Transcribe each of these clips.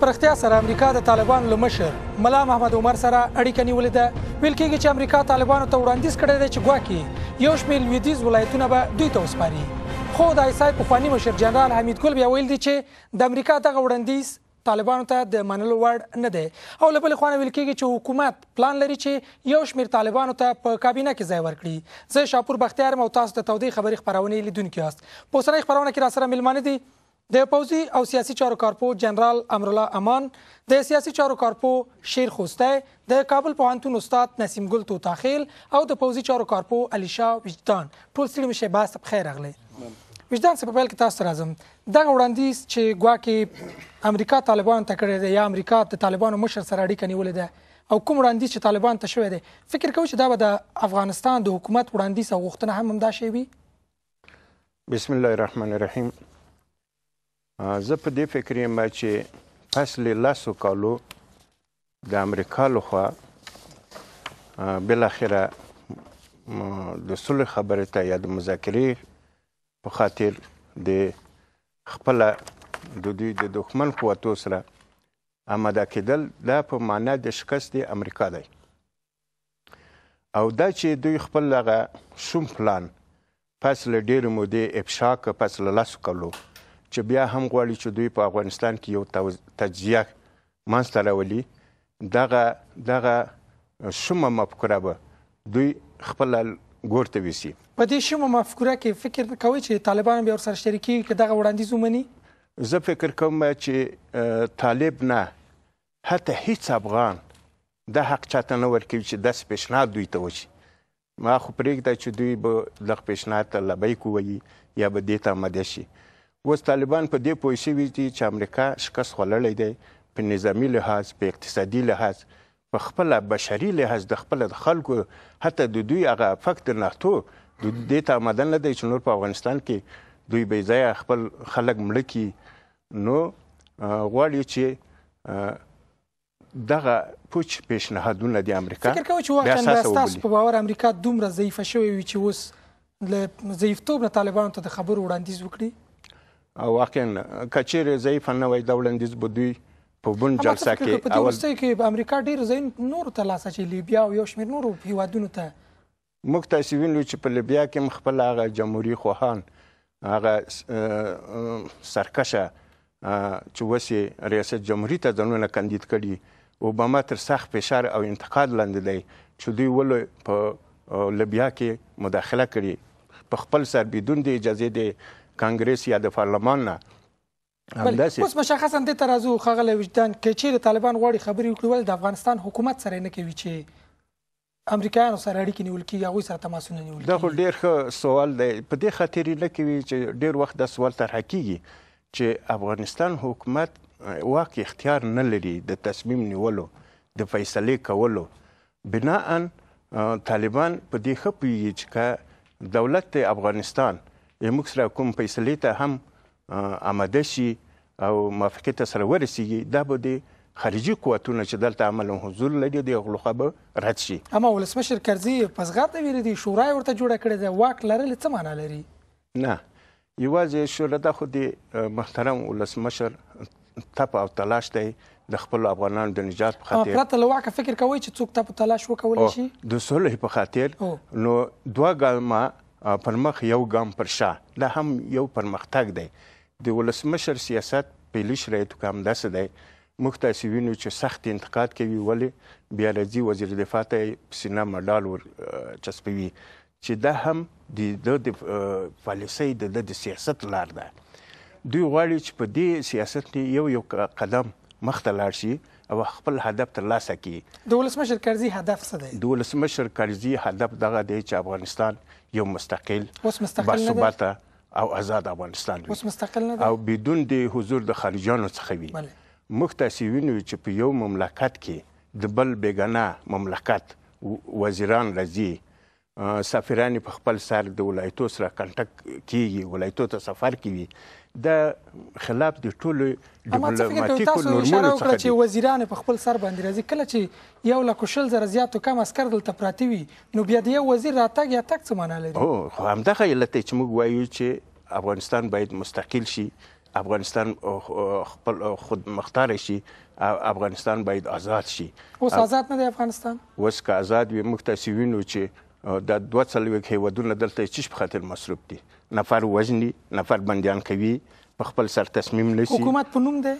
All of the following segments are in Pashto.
پرختیا سره امریکا د طالبانو لمشر ملا محمد عمر سره اړیکه نیولې ده ویل کېږي چې امریکا طالبانو ته وړاندیز کړی دی چې ګواکې یو شمېر لویدیځ ولایتونه به دوی ته وسپاري خو د ایسای پخواني مشر جنرال حمید ګل بیا ویل دي چې د امریکا دغه وړاندیز طالبانو ته د منلو وړ نه دی او له بلې خوا ویل کېږي چې حکومت پلان لري چې یو شمېر طالبانو ته په کابینه کې ځای ورکړي زه شاپور بختیار مو تاسو ته تودې خبري خبرونه لیدونکو یاست په سره خبرونه کې را سره ملمانه دي د پوزي او سیاسي چارو کارپو جنرال امرالله امان د سیاسي چارو کارپو شیر خوسته د کابل پوهنتون استاد نسیم ګل تو تاخیل او د پوزي چارو کارپو علي شاه وجدان ټول سړي مشه باس په خیر اغله وجدان څخه په پیل کې تاسو راځم دغه وړاندیز چې ګواکې امریکا طالبان ته کړی دی یا امریکا د طالبانو مشر سره اړیکه نیولې ده او کوم وړاندیز چې طالبان ته شوی دی فکر کوم چې دا به د افغانستان د حکومت وړاندیز او غوښتنه هم همدا شی وي بسم الله الرحمن الرحیم زه په دې فکر یم چې فصل لاسو کالو د امریکا لخوا بل اخره د سولې خبرې ته یا د مذاکرې په خاطر د خپل د دوی د دښمن قوتو سره آماده کېدل دا په معنا د شکست د امریکا دی او دا چې دوی خپل لغه شوم پلان پس له ډېر مودې افشا ک پس له لاس کولو چې بیا هم غواړي چې دوی په افغانستان کې یو تجزیه منځته راولي دغه دغه شومه مفکوره به دوی خپل ګور ته وسی په دې شومه مفکوره کې فکر کوي چې طالبان به ورسره شریکي کې دغه وړاندیز ومني زه فکر کوم چې طالب نه حتی هیڅ افغان د حق چاته نه ورکوي چې داس پیشنهاد دوی ته وشي ما خو پرېږده چې دوی به دغه پیشنهاد ته لبیک ووایي یا به دې ته آماده شي اوس طالبان په دې پوه شوي دي چې امریکا شکست خوړلی دی په نظامی لحاظ په اقتصادي لحاظ په خپل بشري لحاظ د خپل خلکو حتی د دوی هغه افکت ناتو د دې ته آمدن نه دی چې نور په افغانستان کې دوی بې ځای خپل خلک مړه کي نو غواړي چې دغه پوچ پیشنهادونه د امریکا فکر کوي چې واقعا تاسو په باور امریکا دومره ضعیفه شوې وي چې اوس له ضعیفتوب نه طالبانو ته د خبرو وړاندیز وکړي واقعا کچیر ضعیف نه وای دا وړاندیز به دوی په بون جلسه کې اول په وروستۍ کې په امریکا ډیر ځین نور ته لاسه چې لیبیا او یو شمېر نورو هیوادونو ته موږ تاسو وینلو چې په لیبیا کې مخبل هغه جمهوریت خوهان هغه سرکشه چې وسی ریاست جمهوریت ته ځنونه کاندید کړي اوباما تر سخت فشار او انتقاد لاندې دی چې دوی ول په لیبیا کې مداخله کړي په خپل سر بدون د اجازه دی کانګرس یا د پارلمان نه همداسې اوس مشخصا د ترازو خغل وجدان کې چې طالبان غواړي خبري وکړي ول د افغانستان حکومت سره نه کوي چې امریکایانو سره اړیکې نیول کیږي هغه سره تماسونه نیول کیږي دا خو ډیر ښه سوال دی په دې خاطر نه کوي چې ډیر وخت د سوال طرح کیږي چې افغانستان حکومت واقع اختیار نه لري د تصمیم نیولو د فیصله کولو بناء طالبان په دې خپویږي چې دولت افغانستان موږ سره کوم فیصلې ته هم آماده شي او موافقې ته سره ورسیږي دا به د خارجي قوتونه چې دلته عمل حضور لري د غلوخه به رد شي اما ولسمشر کرزي په زغات ویری دی شورای ورته جوړه کړې ده واک لرل څه معنا لري نه یوازې شورا د خو د محترم ولسمشر تپ او تلاش دی د خپل افغانانو د نجات په خاطر پرته له واکه فکر کوي چې څوک تپ تلاش وکول شي د سولې په خاطر نو دوه ګامه پر مخ یو ګام پر شا دا هم یو پرمختګ دی د ولسمشر سیاست پیلی شرایطو کې هم داسې دی موږ تاسو وینو چې سخت انتقاد کوي ولې بیا لذي وزیر دفاع ته سینا مډال ور چسپوي چې دا هم د د پالیسۍ د د سیاست لار ده دوی غواړي چې په دې سیاست کې یو یو قدم مخته لاړ شي او خپل هدف ترلاسه کړي د ولسمشر کرزي هدف څه دی د ولسمشر کرزي هدف دغه دی چې افغانستان یو مستقل اوس مستقل نه او آزاد افغانستان اوس مستقل نه او بدون د حضور د خارجانو څخه وي مختصوینو چې په یو مملکت کې د بل بیگانه مملکت وزیران راځي سفیران په خپل سر د ولایتو سره کانټاکټ کیږي ولایتو ته سفر کوي د خلاف د ټولو ډیپلوماټیکو نورمونو څخه چې وزیران په خپل سر باندې راځي کله چې یو لکه شل زره زیاتو کم اسکر دلته پراته وي نو بیا د یو وزیر راتګ یا تک څه معنا لري هو خو همدغه علت چې موږ وایو چې افغانستان باید مستقل شي افغانستان خپل خود مختار شي افغانستان باید آزاد شي اوس آزاد نه دی افغانستان اوس که آزاد وي موږ تاسو وینو چې د 240 هیوادونو دلته چې په خاطر مصروف دي نفر وزنی نفر بنديان کوي په خپل سر تصمیم نیسي حکومت په نوم ده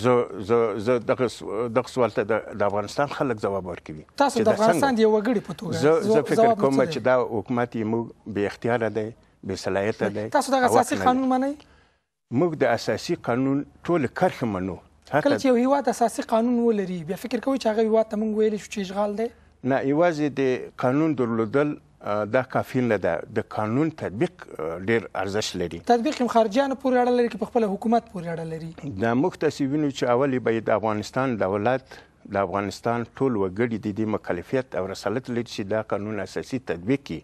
زه زه زه دغه دغه سوال ته د افغانستان خلک ځواب ورکوي تاسو د افغانستان دی وګړي په توګه زه زه فکر کوم چې دا حکومت یې موږ به اختیار دی به صلاحیت دی تاسو د اساسي قانون منئ موږ د اساسي قانون ټول کرخ منو کله چې یو هیواد اساسي قانون ولري بیا فکر کوي چې هغه هیواد ته موږ ویل شو چې اشغال دی نه ایوازې د قانون درلودل دا کافی نه ده د قانون تطبیق ډیر ارزش لري تطبیق هم خارجيانو پورې اړه لري کې په خپل حکومت پورې اړه لري د مختصوینو چې اولی به د افغانستان دولت د افغانستان ټول وګړي د مکلفیت او رسالت لري چې دا قانون اساسي تطبیق کی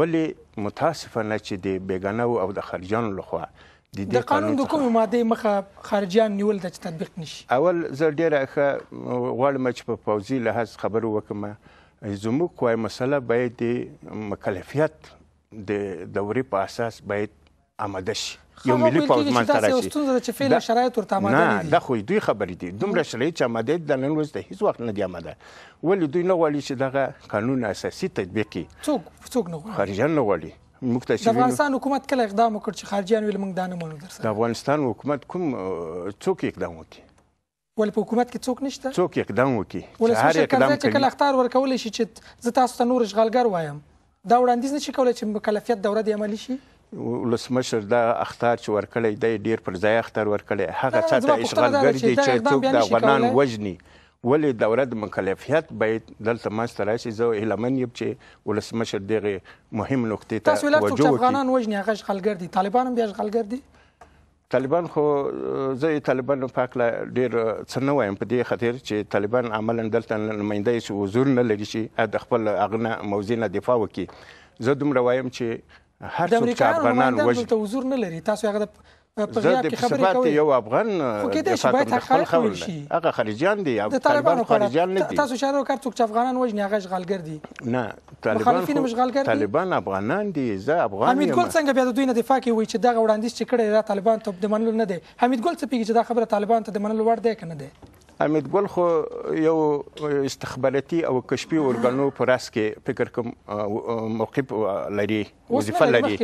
ولی متاسفانه چې د بیگانه او د خارجيانو لخوا د دې قانون د کومې ماده مخه خارجيان نیول د تطبیق نشي اول زه ډیره غواړم چې په پوزي لحاظ خبرو وکم زموږ کومه مسله باید د مکلفیت د دورې په اساس باید آماده شي یو ملي پوزمن تر شي چې فعل شرایط ورته آماده نه دا خو دوی خبرې دي دومره شرایط چې آماده دي نن ورځ د هیڅ وخت نه دي آماده ولې دوی نه غواړي چې دغه قانون اساسي تطبیقي څوک څوک نه غواړي خارجيان نه غواړي موږ ته چې د افغانستان حکومت کله اقدام وکړ چې خارجیان ویل موږ دا نه منو درسره د افغانستان حکومت کوم څوک اقدام وکړي ول په حکومت کې څوک نشته څوک اقدام وکړي ول هر اقدام کوي کله اختار ورکول شي چې زه تاسو ته نور اشغالګر وایم دا وړاندیز نشي کولای چې مکلفیت دوره دی عملی شي ولسمشر دا اختار چې ورکړی دی ډیر پر ځای اختار ورکړی هغه چاته اشغالګر دی چې څوک د افغانان وجني ولې دوره د مکلفیت باید دلته منځته راشي زه هیلمن یم چې ولسمشر دغه مهم نقطې ته توجه وکړي تاسو افغانان وژني هغه اشغالګر دي طالبان هم بیا اشغالګر دي طالبان خو زه طالبانو په اکله ډیر څه نه وایم په دې خاطر چې طالبان عملا دلته نمائنده شي حضور نه لري شي د خپل اغنه موزینه دفاع وکړي زه دومره وایم چې هر څوک چې افغانان وژني حضور نه لري تاسو هغه زه د صفات یو افغان د ساتم خپل خبر هغه خارجيان دي د طالبانو خارجيان نه دي تاسو شاده وکړ څوک افغانان وژني هغه اشغالګر دي نه طالبان طالبان افغانان دي زه افغان حمید ګل څنګه بیا د دوی نه دفاع کوي وایي چې دغه وړاندیز چې کړی دا طالبان ته د منلو نه دی حمید ګل څه پیږي چې دا خبره طالبان ته د منلو وړ دی که نه دی حمید ګل خو یو استخباراتي او کشفي اورګانو په راس کې فکر کوم موقف لري وظیفه لري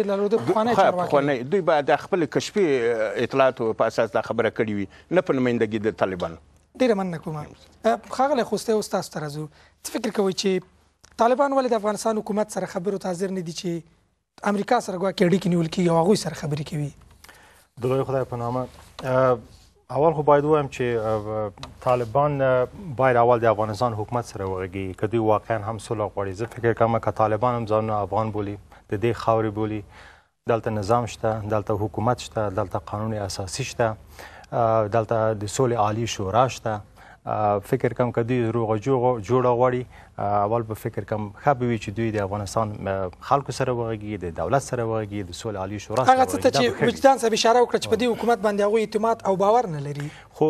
خو دوی به د خپل کشفي اطلاعات په اساس دا خبره کړې وي نه په نمائندګۍ د طالبانو ډیره مننه کوم خاغله خوسته استاد تر زو فکر کوي چې طالبان ولې د افغانستان حکومت سره خبرو تاذر نه دي چې امریکا سره غوا کې اړیکې نیول کیږي او هغه سره خبرې کوي دوی خدای په نامه اول خو باید وایم چې طالبان باید اول د افغانستان حکومت سره وغږیږي که دوی واقعا هم سوله غواړي زه فکر کوم که طالبان هم ځانونه افغان بولي د دې خاورې بولي دلته نظام شته دلته حکومت شته دلته قانون اساسي شته دلته د سولې عالی شورا شته فکر کوم که دوی روغه جوړه غواړي اول به فکر کوم ښه به وي چې دوی د افغانستان خلکو سره وغږي د دولت سره وغږي د سولې عالی شورا سره هغه څه ته چې وجدان صاحب اشاره وکړه چې په دې حکومت باندې هغوی اعتماد او باور نه لري خو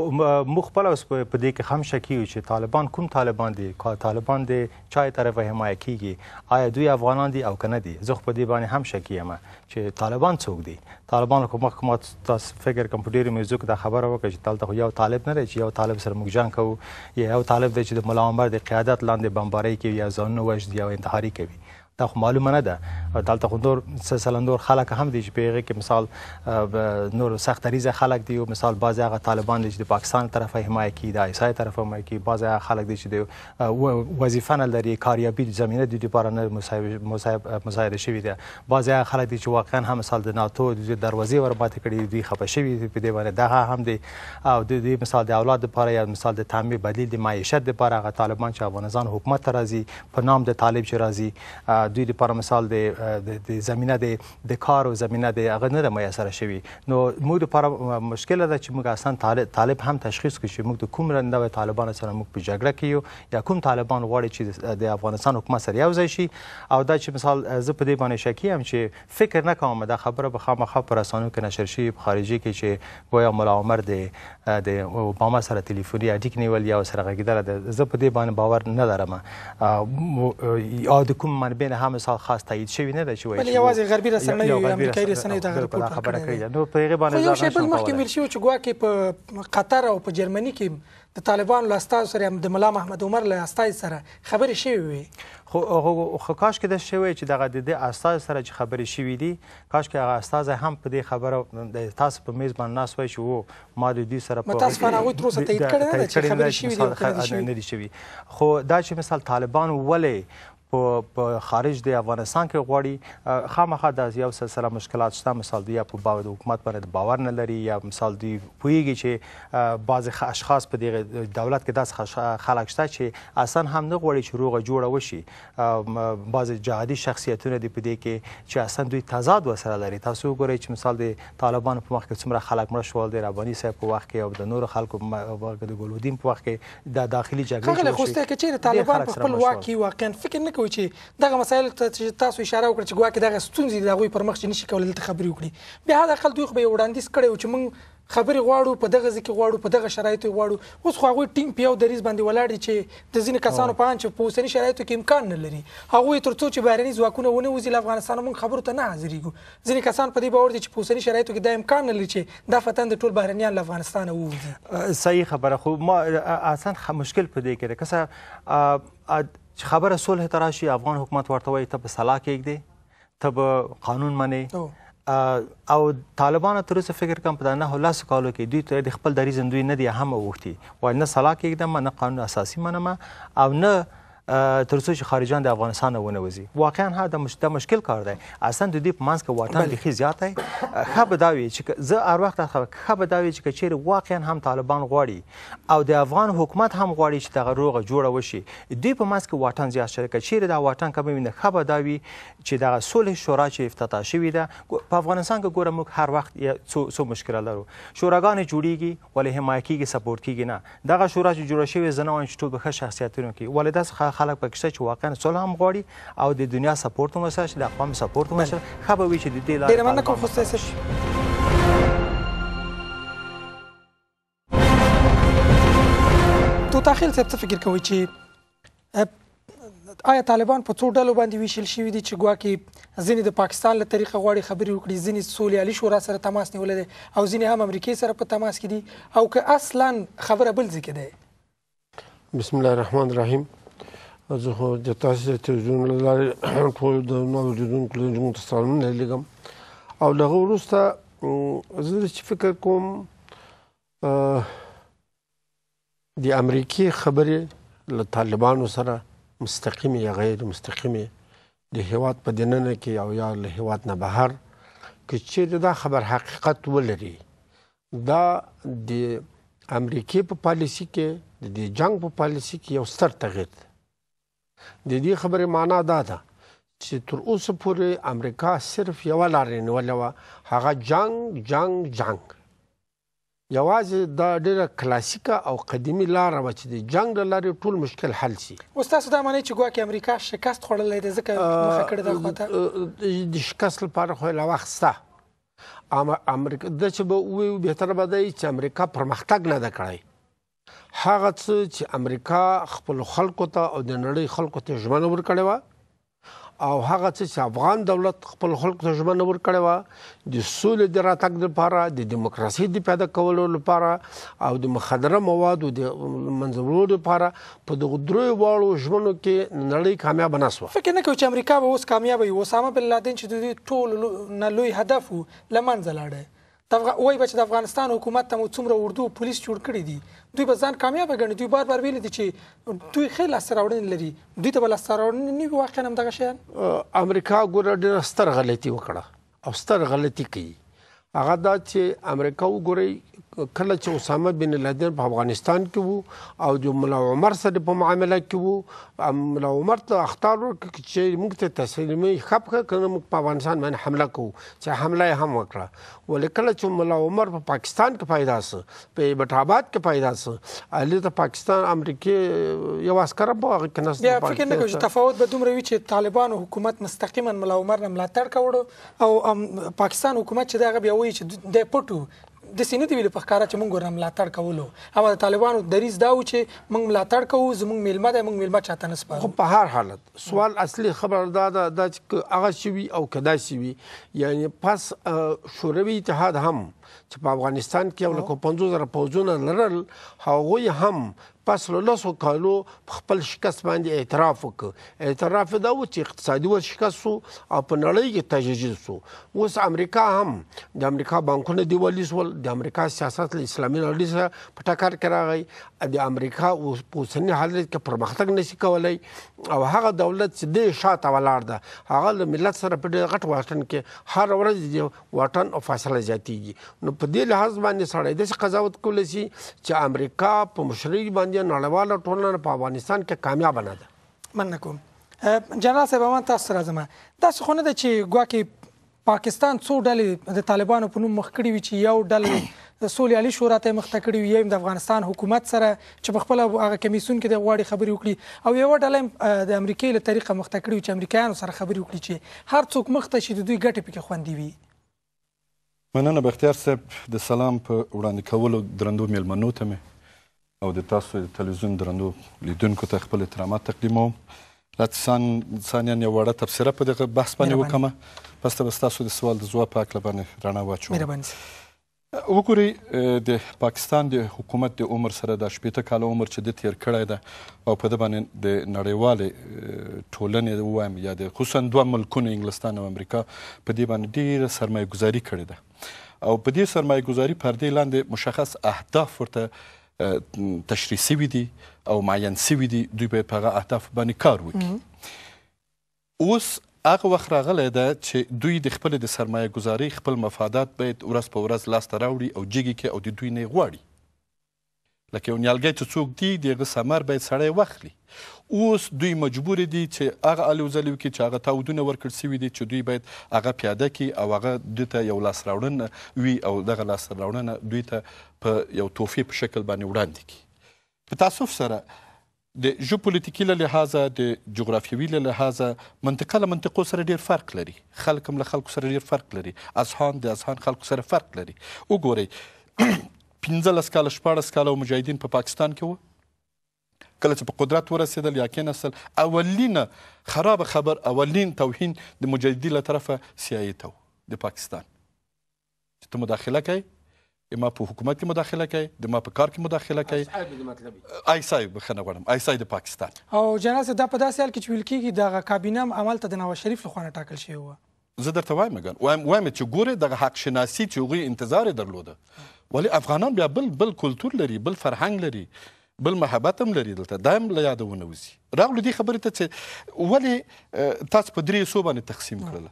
مخ په لاس په دې کې هم شکی چې طالبان کوم طالبان دي کا طالبان دي چای طرفه حمایت کیږي آیا دوی افغانان دي او کنه دي زه په دې باندې هم شکی یم چې طالبان څوک دي طالبان کوم حکومت تاسو فکر کوم په ډیرو میزو کې دا خبره وکړي چې تلته یو طالب نه چې یو طالب سره موږ جنگ کوو یا یو طالب دی چې د ملا عمر د قیادت لاندې بمباری کوي یا ځانونه وژني او انتحاري کوي دا خو معلومه نه ده دلته خو نور سلندور خلک هم دي چې په هغه کې مثال نور سخت ریزه خلک دي او مثال بعضی هغه طالبان دي چې د پاکستان طرفه حمایت کوي د ایسای طرفه حمایت کوي بعضی هغه خلک دي چې د وظیفه نه لري کاریابي زمينه د لپاره نه مصاحبه شوی دي بعضی هغه خلک دي چې واقعا هم مثال د ناتو د دروازې ورمات کړي دي خپه شوی دي په دې باندې دا هم دي او د دې مثال د اولاد لپاره یا مثال د تعمیر بدیل د معیشت لپاره هغه طالبان چې افغانستان حکومت راځي په نام د طالب چې راځي دوی لپاره مثال د زمينه د کار او زمينه د هغه نه د میسر شوي نو موږ لپاره مشکل ده چې موږ اصلا طالب هم تشخیص کړو چې موږ د کوم رنده طالبان سره موږ په جګړه کې یو یا کوم طالبان غواړي چې د افغانستان حکومت سره یو ځای شي او دا چې مثال زه په دې باندې شکی هم چې فکر نه کوم دا خبره به خامخا په رسانو کې نشر شي په خارجي کې چې ګویا مولا عمر د د اوباما سره ټلیفوني اډیک نیول یا سره غږیدل زه په دې باندې باور نه لرم او د کوم منبع نه هم مثال خاص تایید شوی نه چې وایي بل یوازې غربي رسنۍ او امریکایي رسنۍ دا راپور خبره کړې نو په هغه باندې ځان شي بل مخکې ویل شو چې ګوا کې په قطر او په جرمني کې د طالبانو له استاد سره د ملا محمد عمر له استاد سره خبرې شوې وي خو خو کاش کې د شوی چې دغه د دې استاد سره چې خبرې شوې دي کاش کې هغه استاد هم په دې خبره د تاسو په میز باندې ناس وای شو ما د دې سره په متاسفانه هغه تر اوسه تایید کړی نه چې خبرې شوې دي نه دي شوې خو دا چې مثال طالبان ولې په خارج د افغانستان کې غواړي خامخا د یو سلسله مشکلات شته مثال دی په باور د حکومت باندې باور نه لري یا مثال دی پویږي چې بعض اشخاص په دغه دولت کې داس خلک شته چې اصلا هم نه غواړي چې روغه جوړه وشي بعض جهادي شخصیتونه دی په دې کې چې اصلا دوی تضاد وسره لري تاسو ګورئ چې مثال دی طالبان په مخ کې څومره خلک مړه شول دی رباني صاحب په وخت کې او د نور خلکو په وخت کې د ګلودین په وخت کې د داخلي جګړې کې خلک خوسته کې چې طالبان په خپل واکي واقعا فکر نه کوي چې دغه مسایل ته چې تاسو اشاره وکړه چې ګواکې دغه ستونزې د هغوی پر مخ چې نشي کولی دلته خبرې وکړي بیا حداقل دوی خو به یې وړاندیز کړی و چې موږ خبرې غواړو په دغه ځکه غواړو په دغه شرایطو غواړو اوس خو هغه ټینګ پیو دریز باندې ولاړ چې د ځین کسانو په انچ په اوسنی شرایطو کې امکان نه لري هغه ترڅو چې بهرني ځواکونه ونه وزل افغانستان مونږ خبرو ته نه حاضرېږو ځین کسان په دې باور دي چې په اوسنی شرایطو کې دا امکان نه لري چې دا فتن د ټول بهرنیان له افغانستانه ووځي صحیح خبره خو ما آسان مشکل په دې کې ده که چې خبره صلح ته راشي افغان حکومت ورته وایي ته په صلاح کېږدې ته به قانون منې او طالبان تر اوسه فکر کوم په دا نه لاسو کالو کې دوی ته د خپل دری زندوی نه دی هم وغوښتي وای نه صلاح کېږدم نه قانون اساسي منم او نه تر څو چې خارجان د افغانستان نه ونوزي واقعا ها د مش... د مشکل کار دی اصلا د دې په منځ کې واټن د خې زیات دی خه بداوي چې زه هر وخت خه بداوي چې چیرې واقعا هم طالبان غواړي او د افغان حکومت هم غواړي چې دغه روغه جوړه وشي دې په منځ کې واټن زیات شرکت چیرې دا واټن کم ویني خه بداوي چې دغه صلح شورا چې افتتاح شوې ده په افغانستان کې ګورم هر وخت څو څو مشکل لرو شوراګان جوړیږي ولې حمایت کیږي سپورټ کیږي نه دغه شورا چې جوړه شوې زنه وایي چې ټول به ښه شخصیتونه کوي ولې داس خلک پکې شته چې واقعا صلح هم غواړي او د دنیا سپورټ هم شته د اقوام سپورټ هم شته خبر وی چې د دې لپاره ډیر مننه کوم خو ستاسو تو تاخير څه فکر کوي چې آیا طالبان په څو ډلو باندې ویشل شوی دي چې ګواکې ځینې د پاکستان له طریقه غواړي خبرې وکړي ځینې سولې علي شورا سره تماس نیول دي او ځینې هم امریکای سره په تماس کې دي او که اصلا خبره بل ځای کې ده بسم الله الرحمن الرحیم زه خو د تاسو د تلویزیون له لارې ټول د نوو لیدونکو له جمهور سلامونه لیږم او دغه وروسته زه چې فکر کوم د امریکې خبرې له طالبانو سره مستقیم یا غیر مستقیم د هیواد په دننه کې او یا له هیواد نه بهر که چیرې دا خبر حقیقت ولري دا د امریکې په پالیسی کې د جنگ په پالیسی کې یو ستر تغیر دی د دې خبرې معنا دا ده چې تر اوسه پورې امریکا صرف یو لار نه ولوا هغه جنگ جنگ جنگ یوازې دا ډیره کلاسیکه او قدیمی لار و چې د جنگ د لارې ټول مشکل حل شي استاد دا معنی چې ګواکې امریکا شکست خوړلې ده ځکه مخه کړې ده د شکست لپاره خو لا وخت سته امریکا د چې به وې به تر بده چې امریکا پرمختګ نه ده کړی هغه څه چې امریکا خپل خلکو ته او د نړۍ خلکو ته ژمنه ورکړې و او هغه څه چې افغان دولت خپل خلکو ته ژمنه ورکړې و د سولې د راتګ لپاره د دیموکراسي د پیدا کولو لپاره او د مخدره موادو د منځورو لپاره په دغه درې واړو ژمنو کې نړۍ کامیاب نه شو فکر نه کوم چې امریکا به اوس کامیاب وي اسامه بن لادن چې د ټول نه لوی هدف لمنځه لاړه د وای بچ د افغانستان حکومت ته څومره اردو پولیس جوړ کړی دي دوی به ځان کامیاب غني دوی بار بار ویل دي چې دوی خیل استراوړن لري دوی ته بل استراوړن نه واقعا هم دغه شی امریکا ګور ډیر ستر غلطي وکړه او ستر غلطي کوي هغه دا چې امریکا وګوري کله چې اسامه بن لادن په افغانستان کې وو او د مولا عمر سره په معاملې کې وو مولا عمر ته اختار وکړ چې موږ ته تسلیمي خپخه کړم په افغانستان باندې حمله کوو چې حمله هم وکړه ولیکله چې مولا عمر په پاکستان کې پیدا سه په بټاباد کې پیدا سه علي ته پاکستان امریکای یو عسكر په هغه کې نس یا فکر نه کوم چې تفاوت به دومره وي چې طالبان حکومت مستقیما مولا عمر نه ملاتړ کړو او پاکستان حکومت چې دا غوي چې د پټو د سینې دی ویل په کارا چې مونږ ورنه ملاتړ کولو هم د طالبانو دریز دا و چې مونږ ملاتړ کوو زمونږ میلمه ده مونږ میلمه چاته نه سپارو خو په هر حالت سوال اصلي خبر دا ده چې هغه شوی او کدا شوی یعنی پس شوروي اتحاد هم چې په افغانستان کې یو لکه 50000 پوځونه لرل هغه هم پس لاسو کالو خپل شکست باندې اعتراف وکړ اعتراف دا و چې اقتصادي وضع شکست سو او په نړۍ کې تججیل سو اوس امریکا هم د امریکا بانکونه دیوالي سول د امریکا سیاست له اسلامي نړۍ سره په ټکر کې راغی د امریکا اوسنی حالت کې پرمختګ نشي کولای او هغه دولت چې د شاته ولاړ ده هغه له ملت سره په ډېر غټ واټن کې هر ورځ د واټن او فاصله زیاتیږي نو په دې لحاظ باندې سړی د قضاوت کولی شي چې امریکا په مشرۍ باندې نړیواله ټولنه په افغانستان کې کامیاب نه ده مننه کوم جنرال صاحب ما تاسو سره زما تاسو خو نه ده چې ګواکې پاکستان څو ډلې د طالبانو په نوم مخ کړی وي چې یو ډل د سولې علي شورا ته مخته کړی یو د افغانستان حکومت سره چې په خپل هغه کمیسون کې د غواړي خبري وکړي او یو ډله د امریکای له طریقه مخته کړی چې امریکایانو سره خبري وکړي چې هر څوک مخته شي د دوی ګټې پکې خوندي وي مننه بختیار صاحب د سلام په وړاندې کولو درندو میلمنو ته مې او د تاسو د تلویزیون درندو لیدونکو ته خپل احترامات تقدیموم لاتسان ثانیان یو وړه تبصره په دغه بحث باندې وکړم پس ته به ستاسو د سوال د ځواب په هکله باندې رڼا واچوم وګورئ د پاکستان د حکومت د عمر سره د شپېته کاله عمر چې د تیر کړی ده او په ده باندې د نړیوالې ټولنې ووایم یا د خصوصا دوه ملکونه انګلستان او امریکا په دې باندې ډېره سرمایه ګذاري کړې ده او په دې سرمایه ګذاري پردې لاندې مشخص اهداف ورته تشریح سوي دي او معین سوي دي دوی باید په هغه اهداف باندې کار وکړي اوس هغه وخت راغلی ده چې دوی د خپل د سرمایه گذاری خپل مفادات باید ورځ په ورځ لاسته راوړي او جګی کې او د دوی نه غواړي لکه یو نیالګی چې څوک دی د هغه ثمر باید سړی واخلي اوس دوی مجبور دي چې هغه الوزلو کې چې هغه تاودونه ورکړ سوي دي چې دوی باید هغه پیاده کړي او هغه دوی ته یو لاس راوړنه وي او دغه لاس راوړنه دوی ته په یو توفیع په شکل باندې وړاندې کړي په تاسف سره د جيوپولیټیکي له لحاظه د جغرافیوي له لحاظه منطقه له منطقو سره ډیر فرق لري خلک هم له خلکو سره ډیر فرق لري اصحان د اصحان خلکو سره فرق لري وګورئ 15 کال 14 کال مجاهدین په پا پاکستان کې وو کله چې په قدرت ورسېدل یا کېنستل اولین خراب خبر اولین توهین د مجاهدین له طرفه سیاسي ته د پاکستان چې ته مداخله کوي ما په حکومت کې مداخله کوي د ما په کار کې مداخله کوي آی سای بخنه غواړم آی سای د پاکستان او جنازه دا په داسې حال کې چې ویل کېږي د کابینه عمل ته د نواز شریف له خوانه ټاکل شوی و زه درته وایم ګان وایم وایم چې ګوره د حق شناسي چې هغه انتظار درلوده ولی افغانان بیا بل بل کلتور لري بل فرهنګ لري بل محبت هم لري دلته دایم له یادونه وزي راغلو دې خبرې ته چې ولی تاسو په درې سو باندې تقسیم کړل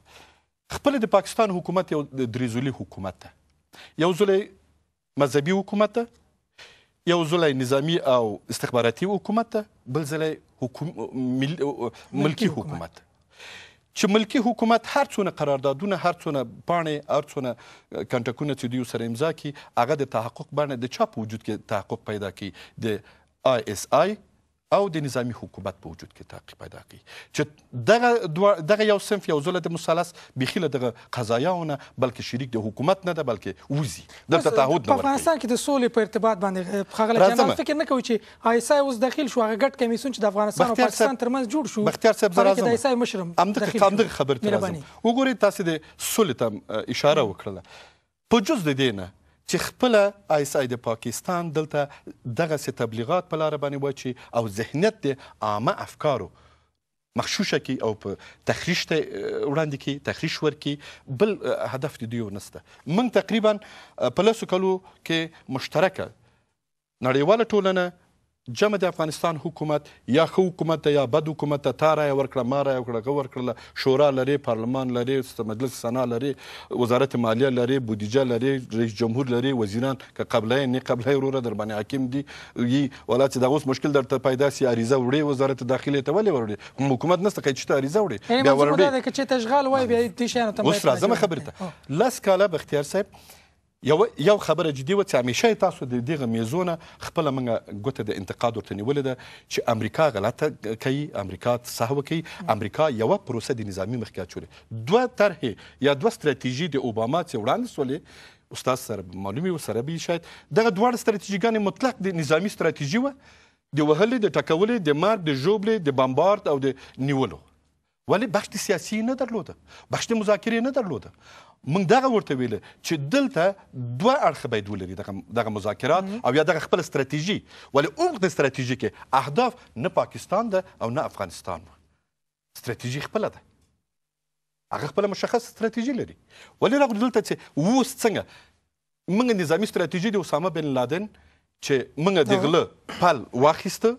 خپل د پاکستان حکومت یو دریزولي حکومت ده یو ځلې مذهبي حکومت ته یو ځلای نظامی او استخباراتي حکومت ته بل ځلای حکوم... مل... ملکی حکومت چې ملکی حکومت هر څونه قراردادونه هر څونه باڼې هر څونه کنټکونه چې دوی سره امضا کی هغه د تحقق باندې د چا په وجود کې تحقق پیدا کی د آی اس آی او د نظامی حکومت په وجود کې تعقیب پیدا کوي چې دغه دغه یو صنف یو زله د مثلث بیخي له دغه قضایاونه بلکې شریک د حکومت نه ده بلکې وزي د تعهد نه په افغانستان کې د سولې په ارتباط باندې خغله جنرال فکر نه کوي چې آیسای اوس داخل شو هغه ګډ کمیسون چې د افغانستان او پاکستان ترمنځ جوړ شو بختیار صاحب درازم د آیسای مشرم امدغه قاندغه خبر ترازم وګورئ تاسو د سولې ته اشاره وکړه په جز د دینه چې خپل آی اس آی د پاکستان دلته دغه سي تبلیغات په لار باندې وچی او ذهنیت د عامه افکارو مخشوشه کی او په تخریش ته وړاندې کی تخریش ورکی بل هدف دی یو نسته من تقریبا په لاسو کلو کې مشترکه نړیواله ټولنه جمع د افغانستان حکومت یا خو حکومت یا بد حکومت ته تا رایه ورکړه ما رایه ورکړه غو ورکړله شورا لري پارلمان لري مجلس سنا لري وزارت مالیه لري بودیجه لري رئیس جمهور لري وزیران که قبله نه قبله وروره در باندې حاکم دي یي ولات دا اوس مشکل درته پیدا سي عریضه وړي وزارت داخلي ته ولې وړي حکومت نسته کې چې عریضه وړي بیا وړي دا چې تشغال وای بیا دې شي نه تم اوس راځم خبرته لاس کاله بختیار صاحب یو یو خبره جدي و چې همیشه تاسو د دغه میزونه خپل منګه ګوته د انتقاد ورته نیولې ده چې امریکا غلطه کوي امریکا سهو کوي امریکا یو پروسه د نظامی مخکې چولې دوه طرح یا دوه ستراتیژي د اوباما چې وړاندې سولې استاد سره معلومي و سره به شاید دغه دوه ستراتیژیګان مطلق د نظامی ستراتیژي و د وهلې د ټکولې د مرګ د جوبلې د بمبارد او د نیولو ولی بخش سیاسی نه درلوده بخش مذاکره نه درلوده موږ دغه ورته ویل چې دلته دوه اړخه باید ولري دغه دغه مذاکرات او یا دغه خپل ستراتیژي ولې عمق د ستراتیژي کې اهداف نه پاکستان ده او نه افغانستان ستراتیژي خپل ده هغه خپل مشخص ستراتیژي لري ولې راغلی دلته چې ووس څنګه موږ نظامی ستراتیژي د اسامه بن لادن چې موږ د غله پل واخیسته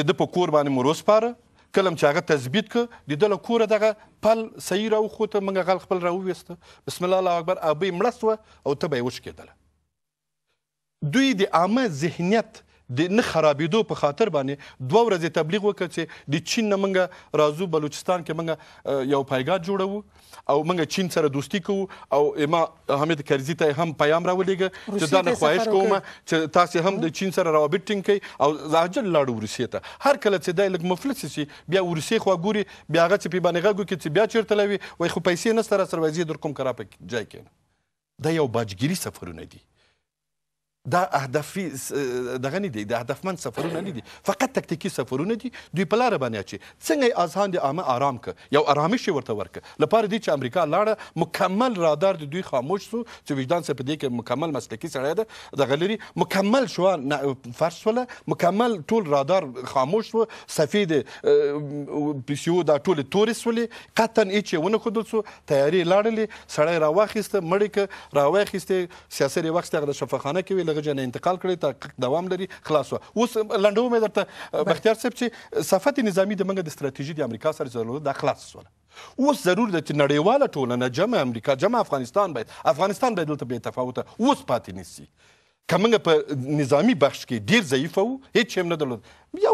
د د په کور باندې مو روسپاره کلم چې هغه تثبیت ک د دله کوره دغه پل صحیح راوخوته موږ هغه خپل راوویسته بسم الله الله اکبر ابې مړسوه او ته به یې وشکېدله دوی د عامه ذهنیت د نه خرابېدو په خاطر باندې دوه ورځې تبلیغ وکړ چې د چین نه موږ راځو بلوچستان کې موږ یو پایګات جوړو او موږ چین سره دوستی کوو او اما حمید کرزي ته هم پیغام راولېږه چې دا نه خواهش کوم چې تاسو هم د چین سره روابط ټینګ کړئ او زاجل لاړو روسیې ته هر کله چې دا لګ مفلس شي بیا روسیې خو ګوري بیا هغه چې په باندې غږو کې چې بیا چیرته لوي وای خو پیسې نه سره سره وزي در کوم کرا په ځای کې دا یو باجګيري سفرونه دي دا اهدافي دغه نه دي د هدفمند سفرونه نه دي فقط تکتیکی سفرونه دي دوی په لار باندې اچي څنګه اذهان دي عامه آرام ک یو آرامي شي ورته ورک لپاره دي چې امریکا لاړه مکمل رادار دي دوی خاموش سو چې وجدان سره پدې کې مکمل مسلکی سړی ده د غلري مکمل شو فرض ولا مکمل ټول رادار خاموش سو سفید پی سی او دا ټول تورس ولې قطعا هیڅ ونه خدل سو تیاری لاړلې سړی راوخیسته مړی ک راوخیسته سیاسي وخت هغه د شفاخانه کې ویل دغه جن انتقال کړي تحقیق دوام لري خلاص اوس لنډو مې درته بختیار صاحب چې صفات نظامی د منګه د ستراتیژي د امریکا سره ضرورت دا خلاص شول اوس ضرور ده چې نړیواله ټولنه جمع امریکا جمع افغانستان باید افغانستان باید دلته بې تفاوته اوس پاتې نسی کومه په نظامی بخش کې ډیر ضعیف وو هیڅ هم نه درلود یو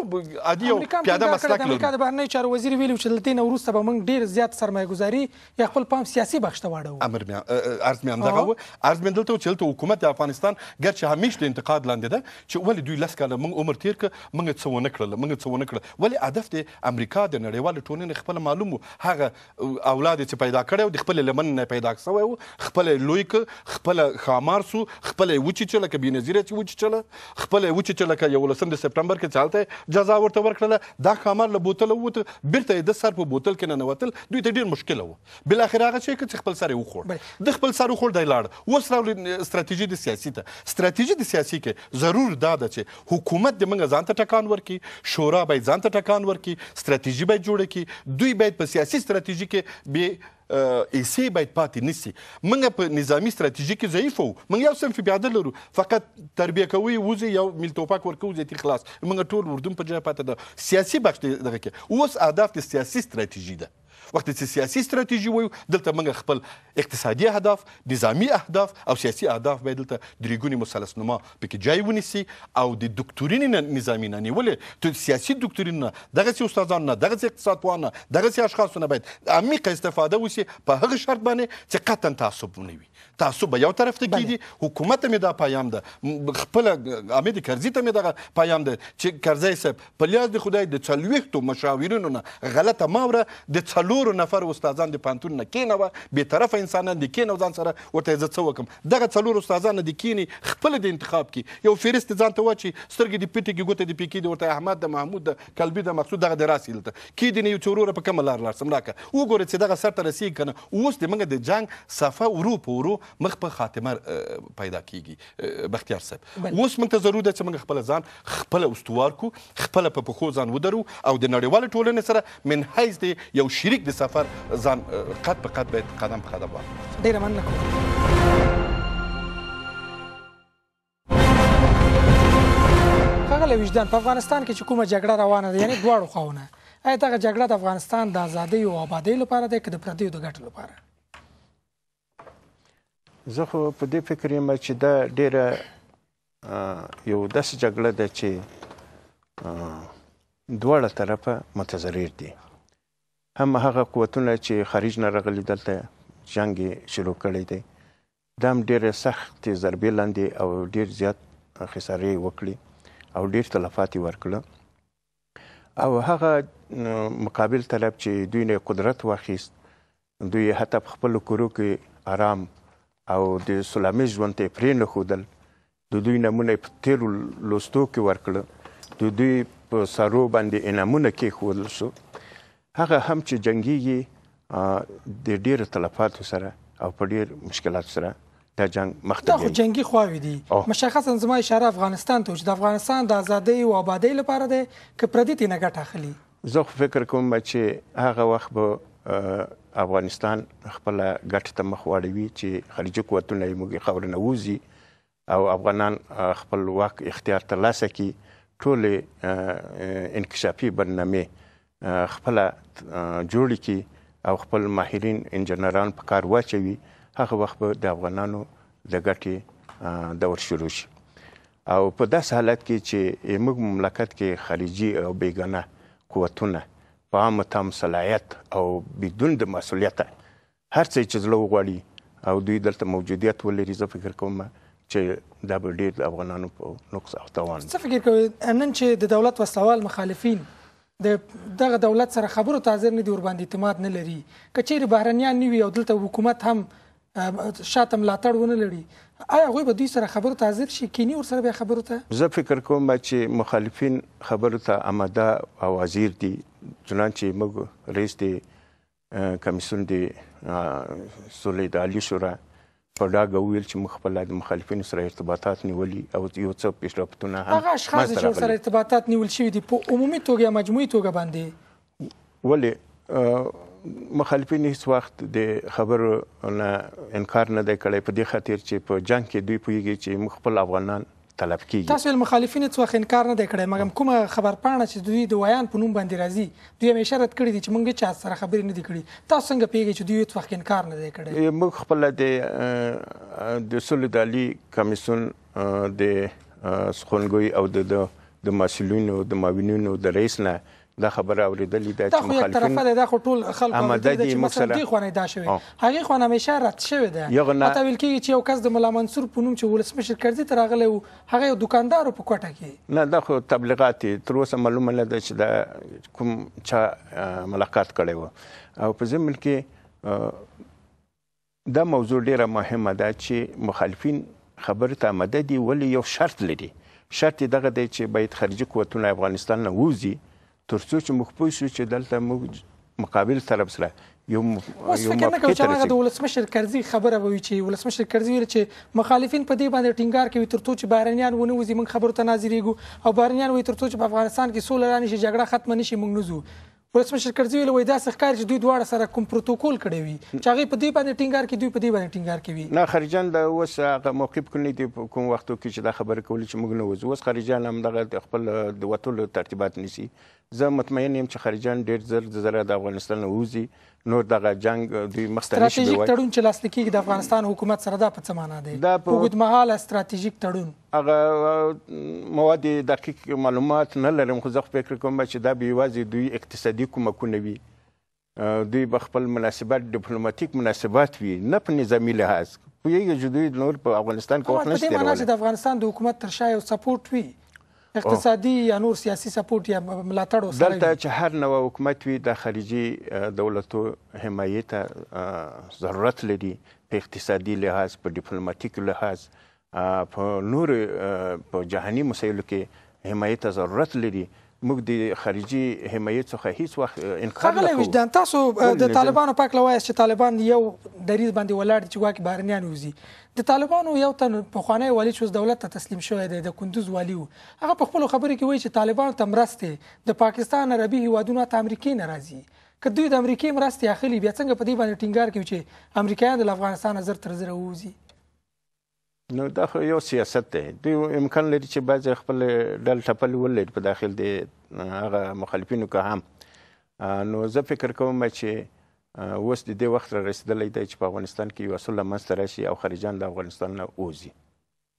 عادي یو پیاده مسلک لري امریکا د بهرنی چارو وزیر ویلو چې دلته نو وروسته به موږ ډیر زیات سرمایه ګزاري یا خپل پام سیاسي بخش ته واړو امر مې ارز مې همدغه و ارز مې دلته چې دلته حکومت د افغانستان ګرچې همیش د انتقاد لاندې ده چې ولې دوی لس کاله موږ عمر تیر ک موږ څه ونه کړل موږ څه ونه کړل ولې هدف د امریکا د نړیوال ټولنې خپل معلوم هغه اولاد چې پیدا کړو د خپل لمن نه پیدا کړو خپل لوی ک خپل خامار سو خپل وچی چې لکه بنظیره چې وچیچله خپله یې وچیچله که یولسم د سپټمبر کې چې هلته جزا ورته ورکړله دا ښامار له بوتله ووته بیرته یې د سر په بوتل کې ننوتل دوی ته ډېر مشکله وه بالاخره هغه شی چې خپل سر یې وخوړ د خپل سر وخوړ دی لاړ اوس راولي ستراتیژي د سیاسي ته ستراتیژي د سیاسي کې ضرور دا ده چې حکومت د موږ ځان ته ټکان ورکړي شورا باید ځان ته ټکان ورکړي ستراتیژي باید جوړه کړي دوی باید په سیاسي ستراتیژي کې به ایسې باید پاتې نسی موږ په نظامی ستراتیژي کې ضعیف وو موږ یو سم پیاده لرو فقط تربیه کوي وځي یو مل توپک ورکو زیاتې خلاص موږ ټول اردن په جای پاتې ده سیاسي بخش دغه کې اوس اهداف د سیاسي ستراتیژي ده وخت چې سیاسي ستراتیژي وایو دلته موږ خپل اقتصادي اهداف نظامی اهداف او سیاسي اهداف باید دلته درېګونی مثلث نما پکې ځای ونیسي او د دکتورین نظامی نه نیولې ته سیاسي دکتورین نه دغه سي استادان نه دغه سي اقتصادوان نه دغه سي اشخاص نه باید عمیقه استفاده وشي په هغه شرط باندې چې قطن تعصب نه وي تاسو به یو طرف ته کیږي حکومت مې دا پیام ده خپل امید کرزی ته مې دا پیام ده چې کرزی صاحب په لیاز د خدای د څلويختو مشاورینو نه غلطه ماوره د څلورو نفر استادان د پانتون نه کینو به طرف انسانان د کینو ځان سره ورته عزت وکم دغه څلورو استادان د کینی خپل د انتخاب کی یو فیرست ځان ته واچي سترګې د پیټي کې ګوته د پیکی د ورته احمد د محمود د قلبي د مقصود دغه دراسي لته کی د نیو چورور په کوم لار لار سمراکه وګوره چې دغه سره رسید کنه اوس د موږ د جنگ صفه ورو پورو مخ په خاتمه پیدا کیږي بختیار صاحب اوس موږ ته ضرورت چې موږ خپل ځان خپل استوار کو خپل په پخو ځان ودرو او د نړیوال ټولنې سره من حیث دی یو شریک د سفر ځان قد په قد باید قدم په قدم واخلو ډیره مننه کوم ښاغلی وجدان په افغانستان کې چې کومه جګړه روانه ده یعنی دواړو خواونه آیا دغه جګړه د افغانستان د ازادۍ او ابادۍ لپاره ده که د پردیو د ګټو لپاره زه خو په دې فکر یم چې دا ډیره یو داسې جګړه ده چې دواړه طرفه متضرر دي هم هغه قوتونه چې خارج نه راغلي دلته جنگ شروع کړی دی دا هم ډیره سختې ضربې لاندې او ډیر زیات خسارې وکړي او ډیر تلفات یې ورکړه او هغه مقابل طرف چې دوی نه قدرت واخیست دوی حتی په خپلو کورو کې آرام او د سلامي ژوند ته پرې نه خودل د دوی نمونه په تیرو لوستو کې ورکړه د دوی په سرو باندې انعامونه کې خودل شو هغه هم چې جنگيږي د ډېر تلفات سره او په ډېر مشکلات سره دا جنگ مخته دا خو جنگي خواوي دي مشخصا زما اشاره افغانستان ته چې د افغانستان د ازادۍ او آبادۍ لپاره ده ک پردي تینه ګټه اخلي زه فکر کوم چې هغه وخت به افغانستان خپل ګټ ته مخ واړوي چې خارجي قوتونه یې موږ خاور نه وځي او افغانان خپل واک اختیار ترلاسه کړي ټول انکشافي برنامه خپل جوړ کړي او خپل ماهرین انجنیران په کار واچوي هغه وخت به د افغانانو د ګټې دور شروع شي او په داس حالت کې چې موږ مملکت کې خارجي او بیګانه قوتونه په عام تام صلاحیت او بدون د مسولیت هر څه چې زلو غواړي او دوی دلته موجودیت ولري زه فکر کوم چې دا به ډیر افغانانو په نقص او تاوان څه فکر کوي نن چې د دولت وسوال مخالفین د دغه دولت سره خبرو تاذر نه دی ور باندې اعتماد نه لري کچېر بهرنیان نیوي او دلته حکومت هم شاته ملاتړ ونه لري آیا هغوی به دوی سره خبرو ته حاضر شي کینی ورسره بیا خبرو ته زه فکر کوم چې مخالفین خبرو ته آماده او حاضر دي چنانچې موږ رئیس دی کمیسون دی سولې د عالی شورا په ډاګه ویل چې مخ خپل د مخالفینو سره ارتباطات نیولي او یو څه پیشرفتونه هم هغه اشخاص چې سره ارتباطات نیول شوي دي په عمومي توګه مجموعي توګه باندې ولې مخالفین هیڅ وخت د خبرو نه انکار نه دی کړی په دې خاطر چې په جنگ کې دوی پویږي چې خپل افغانان طلب کیږي تاسو مخالفین څه وخت انکار نه دی کړی مګم کومه خبر پاڼه چې دوی د ویان په نوم باندې راځي دوی همیشه رد کړی دي چې موږ چا سره خبرې نه دي کړې تاسو څنګه پیږی چې دوی څه وخت انکار نه دی کړی موږ خپل د د سولې د علی کمیسون د سخونګوي او د د مسولینو د ماوینونو د رئیس نه دا خبره اوریدلې ده چې مخالفین دا خو دا خو ټول خلکو اوریدلې چې مثلا دی خونه دا شوی هغه خونه همیشه رد شوی ده پته ویل کېږي چې یو کس د مولا منصور په نوم چې ولسمشر کړی تر هغه له هغه یو دکاندار په کوټه کې نه دا خو تبلیغات تر اوسه معلومه نه ده چې دا کوم چا ملاقات کړي وو او په ضمن کې دا موضوع ډیره مهمه ده چې مخالفین خبره ته مدد دی ولی یو شرط لري شرط دغه دی چې باید خارجي قوتونه افغانستان نه ووزي ترڅو چې موږ پوه شو چې دلته موږ مقابل طرف سره یو یو مفکر چې هغه د ولسمشر کرزي خبره ووي چې ولسمشر کرزي ویل چې مخالفین په دې باندې ټینګار کوي ترڅو چې بارنیان ونه وزي موږ خبرو ته ناظرېږو او بارنیان وي ترڅو چې په افغانستان کې سوله رانه شي جګړه ختم نشي موږ نزو ولسمشر کرزي ویل وای دا ښکار چې دوی دواړه سره کوم پروتوکول کړی وي چې هغه په دې باندې ټینګار کوي دوی په دې باندې ټینګار کوي نه خارجان د اوس هغه موقف کړی دی کوم وختو کې چې دا خبره کول چې موږ نه وځو اوس خارجان هم دغه خپل د وټول ترتیبات نیسي زه مطمئن یم چې خارجان ډیر زر زر د افغانستان ووزي نور دغه جنگ دوی مخته نشي وای ستراتیژیک تړون چې لاسلیکي د افغانستان حکومت سره دا په څه معنا دی دا په اوږدمهاله ستراتیژیک تړون هغه مواد دقیق معلومات نه لرم خو زه فکر کوم چې دا به یوازې دوی اقتصادي کومکونه وي دوی په خپل مناسبات ډیپلوماټیک مناسبات وي نه په نظامی لحاظ پوهیږي چې دوی نور په افغانستان کې وخت نشته په دې معنی چې د افغانستان د حکومت تر شا یو سپورټ وي اقتصادي یا نور سیاسي سپورټ یا ملاتړ وسره دلته چې هر نو حکومت وي د خارجي دولتو حمایت ضرورت لري په اقتصادي لحاظ په ډیپلوماټیک لحاظ په نور په جهاني مسایلو کې حمایت ضرورت لري موږ د خارجي حمایت څخه هیڅ وخت انکار نه کوو وجدان تاسو د طالبانو پاک لوایس چې طالبان یو دریض باندې ولاړ چې واکه بارنیان وزي د طالبانو یو تن په خوانی والی چې دولت ته تسلیم شوی دی د کندوز والی هغه په خپل خبرې کې وایي چې طالبان ته مرسته د پاکستان عربي هیوادونو ته امریکای ناراضي کدوې د امریکای مرسته اخلي بیا څنګه په دې باندې ټینګار کوي چې امریکایان د افغانستان زر تر زر ووزي نو دا خو یو سیاست دی دوی امکان لري چې بعضې خپل ډل ټپل ولري په داخل دی هغه مخالفینو که هم نو زه فکر کوم چې اوس د دې وخت را رسېدلی دی چې په افغانستان کې یو اصل منځته راشي او خارجان د افغانستان نه اوزي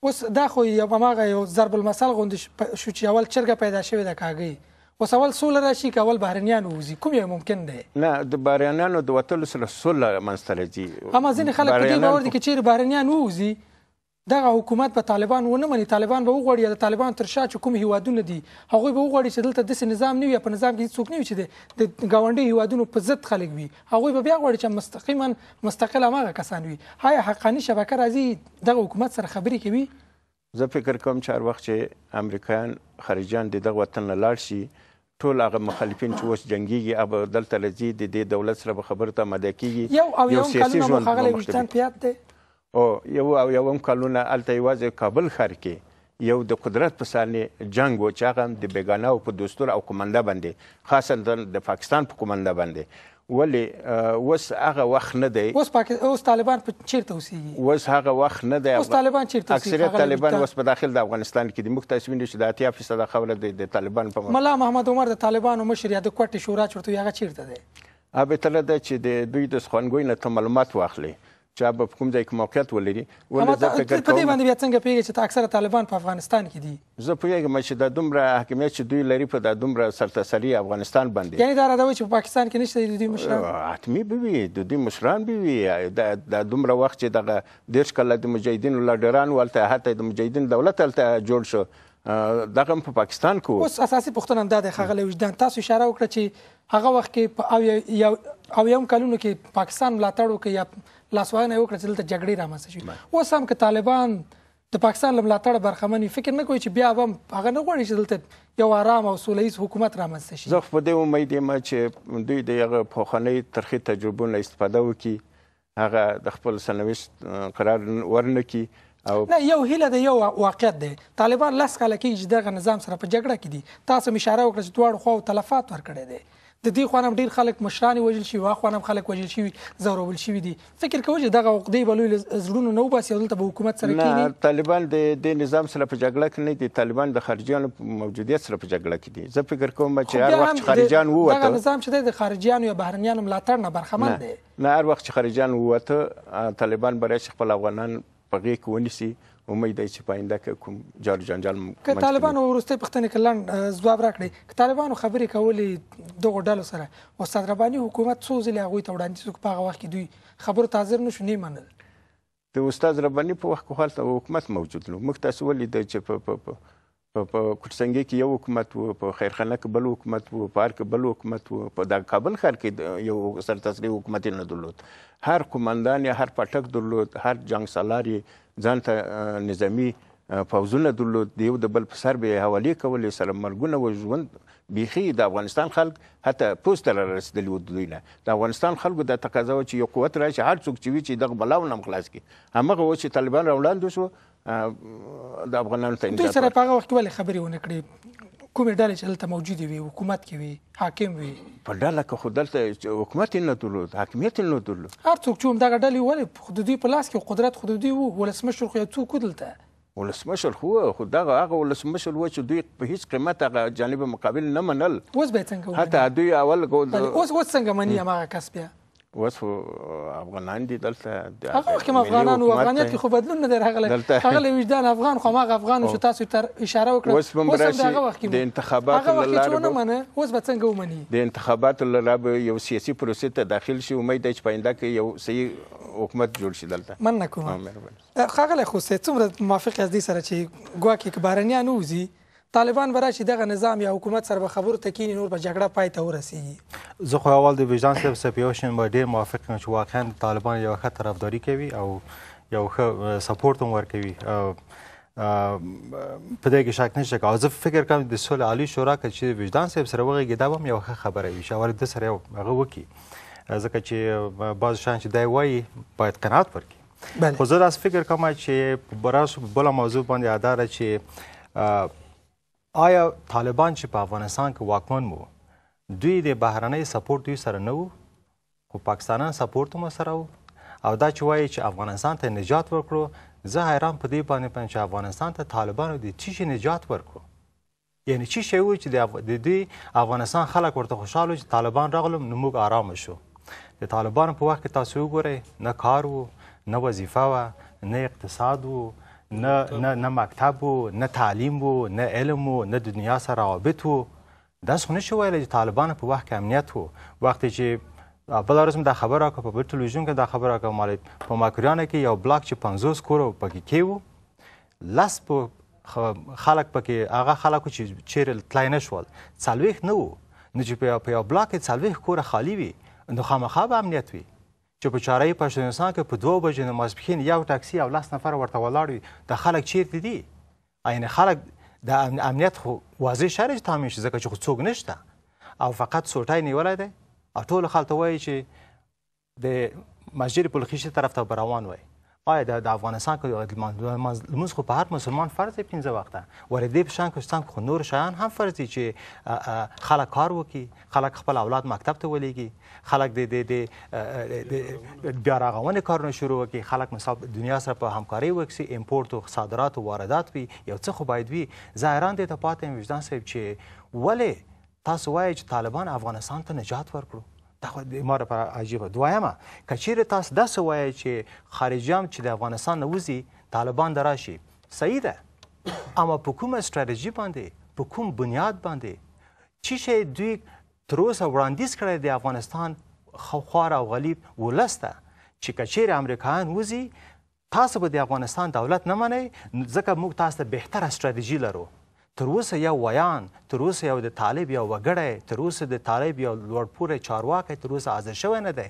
اوس دا خو یو هماغه یو ضرب المثل غوندې شو چې اول چرګه پیدا شوې ده کاږي اوس اول سوله راشي که اول بهرنیان ووځي کوم یو ممکن دی نه د بهرنیانو د وتلو سره سوله منځته راځي همه ځینې خلک په دې باور دي که چیرې بهرنیان ووځي دغه حکومت به طالبان ونه مني طالبان به وغوړي د طالبان تر شا چې کوم هیوادونه دي هغوی به وغوړي چې دلته داسې نظام نه وي په نظام کې څوک نه وي چې د ګاونډي هیوادونو په ضد خلک وي هغوی به بیا غواړي چې مستقیما مستقل هماغه کسان وي آیا حقاني شبکه راځي دغه حکومت سره خبرې کوي زه فکر کوم چې هر وخت چې امریکایان خارجان د دغه وطن نه لاړ شي ټول هغه مخالفین چې اوس جنگيږي هغه دلته لذي د دې دولت سره به خبرته مده کیږي یو او یو سیاسي ژوند مخالفین پیات دي او یو او یو کلونه الته یوازې کابل ښار کې یو د قدرت په سالني جنگ و چې هغه د بیګانه په دستور او کمانډه باندې خاصا د پاکستان په کمانډه باندې ولی وس هغه وخت نه دی وس پاک اوس طالبان په چیرته اوسېږي وس هغه وخت نه دی اوس طالبان چیرته اوسېږي اکثریت طالبان وس په داخل د افغانستان کې د مختصمین چې د اتیا فیصد خبره د طالبان په ملا محمد عمر د طالبانو مشر یا د کوټې شورا چورته هغه چیرته دی اوبه تل د چې د دوی د څنګه نه معلومات واخلي چې په کوم ځای کې موقعیت ولري ولې زه فکر کوم په دې باندې بیا څنګه پیږي چې اکثره طالبان په افغانستان کې دي زه پیږم چې د دومره حاکمیت چې دوی لري په د دومره سرتسری افغانستان باندې یعنی دا راځي چې په پاکستان کې نشته د دوی مشران حتمی به وي د دوی مشران به وي د دومره وخت چې دغه دیش کله د مجاهدینو لډران ولته حتی د مجاهدین دولت ولته جوړ شو دغه په پاکستان کې اوس اساسي پښتنه هم دا د خغلې وجدان تاسو اشاره وکړه چې هغه وخت کې په او یو او یو کلونو کې پاکستان ملاتړ وکړ یا لاسوهنه وکړه چې دلته جګړې رامنځته شي اوس هم که طالبان د پاکستان له ملاتړ برخمن فکر نه کوي چې بیا هم هغه نه غواړي چې دلته یو آرام او سولهیز حکومت رامنځته شي زه په دې امید یم چې دوی د هغه پوخنۍ ترخی تجربو نه استفاده وکړي هغه د خپل سنويشت قرار ورنکړي او نه یو هله د یو واقعیت دی طالبان لاس کاله کې چې دغه نظام سره په جګړه کې دي تاسو اشاره وکړه چې دواړو خواو تلفات ورکړي دي د دې خوانم ډیر خلک مشران وژل شي واخ خوانم خلک وژل شي زورول شي دي فکر کوي چې دغه عقدې بلوي زړونو نو باسي دلته به حکومت سره کېږي نه طالبان د د نظام سره په جګړه کې نه دي طالبان د خارجيانو موجودیت سره په جګړه کې دي زه فکر کوم چې هر وخت خارجيان ووته دغه نظام چې د خارجيانو یا بهرنیانو ملاتړ نه برخمن دي نه هر وخت خارجيان ووته طالبان برای خپل افغانان په غیږ کې ونیسي امید دی چې پاینده کې کوم جار جنجال ک طالبانو ورسته پښتنه کلن ځواب راکړي ک طالبانو خبرې کولې دغه ډلو سره استاد رباني حکومت څو ځله هغه ته وړاندې څوک په وخت کې دوی خبرو تاذر نشو نه منل د استاد رباني په وخت کې حالت حکومت موجود نو مخ تاسو ولې د چې په په کوټسنګي کې یو حکومت وو په خیرخانه کې بل حکومت وو په هر کې بل حکومت وو په د کابل ښار کې یو سرتاسري حکومت نه درلود هر قومندان یا هر پټک درلود هر جنگ سالاري ځان ته نظامی فوزونه درلود دیو د بل په سر به حواله کول سره مرګونه و ژوند بیخي د افغانستان خلک حتی پوسټ لر رسیدلی و دوی نه د افغانستان خلکو د تقاضا چې یو قوت راشي هر څوک چې وی چې دغه بلاو نم خلاص کی همغه و چې طالبان راولاند شو د افغانانو ته دوی سره په هغه وخت کې ولې خبرې ونه کړې کومې ډلې چې دلته موجودې وي حکومت کې وي حاکم وي په ډله کې خو دلته حکومت نه درلود حاکمیت نه درلود هر څوک چې هم دغه ډلې ولې خو د دوی په لاس کې قدرت خو د دوی وو ولسمشر خو یو څوک دلته ولسمشر خو خو دغه هغه ولسمشر و چې دوی په هیڅ قیمت هغه جانب مقابل نه منل اوس به څنګه حتی دوی اول اوس اوس څنګه مني هغه کس بیا اوس خو افغانان دي دلته هغه وخت کې افغانان او افغانیت کې خو بدلون نه دی راغلی هغه وجدان افغان خو هغه افغان شو تاسو تر اشاره وکړه اوس هم راشي د انتخاباتو لپاره هغه منه اوس به څنګه ومني د انتخاباتو لپاره یو سیاسي پروسې ته داخل شي امید چې پاینده کې یو صحیح حکومت جوړ شي دلته مننه کوم ښاغلی خو څومره موافق یاست دې سره چې ګواکې که بهرنیان ووځي طالبان به راشي دغه نظام یا حکومت سره به خبرو ته کینی نور به جګړه پای ته ورسیږي زه خو اول د وجدان صاحب سپیوشن به ډېر موافق یم چې واقعا طالبان یو ښه طرفداري کوي او یو ښه سپورټ هم ورکوي په دې کې شک نشته که زه فکر کوم د سولې عالی شورا که چې وجدان صاحب سره وغږېږي دا به هم یو ښه خبره وي چې اول د سره یو هغه وکړي ځکه چې بعض شیان چې دی وایي باید قناعت ورکړي خو زه داسې فکر کوم چې براسو بله موضوع باندې اداره چې آیا طالبان چې په افغانستان کې واکمن وو دوی د بهرنۍ سپورټ دوی سره نه وو خو پاکستانان سپورټ هم سره وو او دا چې وایي چې افغانستان ته نجات ورکړو زه حیران په دې باندې پم چې افغانستان ته طالبانو د چی نجات ورکړو یعنی چی شی و چې د دې افغانستان خلک ورته خوشاله چې طالبان راغلم نو موږ آرام شو د طالبانو په وخت کې تاسو وګورئ نه کار وو نه وظیفه وه نه اقتصاد وو نه نه نه مکتب و نه تعلیم و نه علم و نه دنیا سره روابط و داس خو نشو ویلی چې طالبان په وخت کې امنیت و وخت چې بل ورځ دا خبر راکړه په بل ټلویزیون کې دا خبر راکړه مالې په ماکریانه کې یو بلاک چې 50 کورو پکې کېو لاس په خلک پکې هغه خلکو چې چیرې تلای نه شول څلوېښت نه وو نو چې په یو بلاک کې څلوېښت کوره خالي وي نو خامخا به امنیت وي چې په چارې پښتونستان کې په دوه بجې د ماسپښین یو ټاکسي او لس نفر ورته ولاړ وي د خلک چیرته دي عین خلک د امنیت خو واضح شرط تامین شي ځکه چې خو څوک نشته او فقط سوټای نیولای دی او ټول خلک وایي چې د مسجد پلخیشي طرف ته روان وای آیا د افغانستان کې لمونځ خو په هر مسلمان فرض دی پنځه وخته ولې دې په شان کوستان خو نور شیان هم فرض دي چې خلک کار وکړي خلک خپل اولاد مکتب ته ولېږي خلک د د د بیا راغونې کارونه شروع وکړي خلک مثلا دنیا سره په همکاري وکړي امپورت او صادرات او واردات وي یو څه خو باید وي ظاهران دې ته پاتې وجدان صاحب چې ولې تاسو وایئ چې طالبان افغانستان ته نجات ورکړو دا خو ما لپاره عجیبه دویمه که چیرې تاسو داسې وایئ چې خارجي هم چې د افغانستان نه وځي طالبان در راشي صحیح ده اما په کومه ستراتیژي باندې په کوم بنیاد باندې چی شی دوی تر اوسه وړاندیز کړی د افغانستان خوار او غلیب ولس ته چې که چیرې امریکایان وځي تاسو به د افغانستان دولت نه منئ ځکه موږ تاسو ته بهتره ستراتیژي لرو تر اوسه یو ویان تر اوسه یو د طالب یو وګړی تر اوسه د طالب یو لوړپوړی چارواکی تر اوسه حاضر شوی نه دی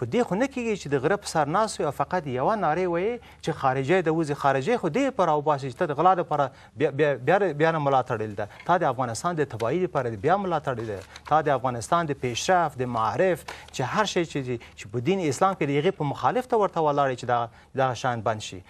په دې خو نه کېږي چې د غره په سر ناست او فقط یوه نارې وایې چې خارجۍ د وزې خارجۍ خو دې پاره وباسي چې ته د غلا دپاره بیا نه ملا تړلې ده تا د افغانستان د تباهي دپاره بیا ملا تړلې ده تا د افغانستان د پیشرفت د معرف چې هر شی چې چې په دین اسلام کې د هغې په مخالف ته ورته ولاړې چې دغه شان بند شي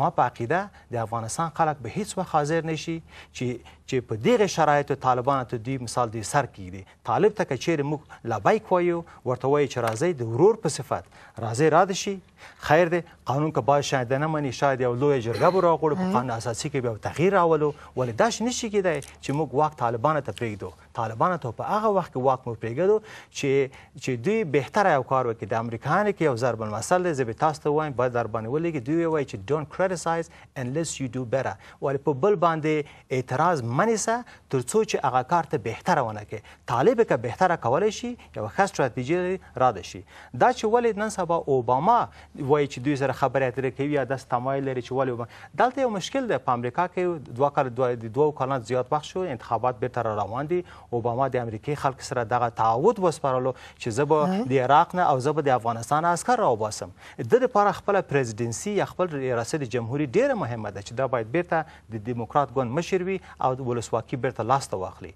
ما په عقیده د افغانستان خلک به هیڅ وخت حاضر نه شي چې چې په دغه شرایطو طالبان ته دوی مثال دی سر کیږي طالب ته کچیر موږ لبیک وایو ورته وایي چې راځي د ورور په صفت راځي را دشي خیر دی قانون که باید شاید نه مني شاید یو لوی جرګه به راغړو په قانون اساسي کې به تغییر راولو ولې داش نشي کېدای چې موږ واک طالبانو ته پرېږدو طالبانو ته په هغه وخت کې واک مو پرېږدو چې چې دوی بهتره یو کار وکړي د امریکایانو کې یو ضرب المثل دی زه به تاسو ته وایم باید در باندې ولګي دوی وایي چې don't criticize unless you do better ولې په بل باندې اعتراض منیسه تر څو چې هغه کار ته بهتره ونه کړي طالب که بهتره کولای شي یو ښه ستراتیژي را ده شي دا چې ولې نن سبا اوباما وایي چې دوی سره خبرې اترې کوي یا داس تمایل لري چې ولې دلته یو مشکل دی په امریکا کې دوه کال دوه د دوه کالونو زیات وخت شو انتخابات بیرته را روان دي اوباما د امریکای خلک سره دغه تعهد وسپارلو چې زه به د عراق نه او زه به د افغانستان عسکر راوباسم د دې لپاره خپل پرزیدنسي یا خپل ریاست جمهوریت ډیره مهمه ده چې دا باید بیرته د دیموکرات ګوند مشر وي او د ولسواکي بیرته لاسته واخلي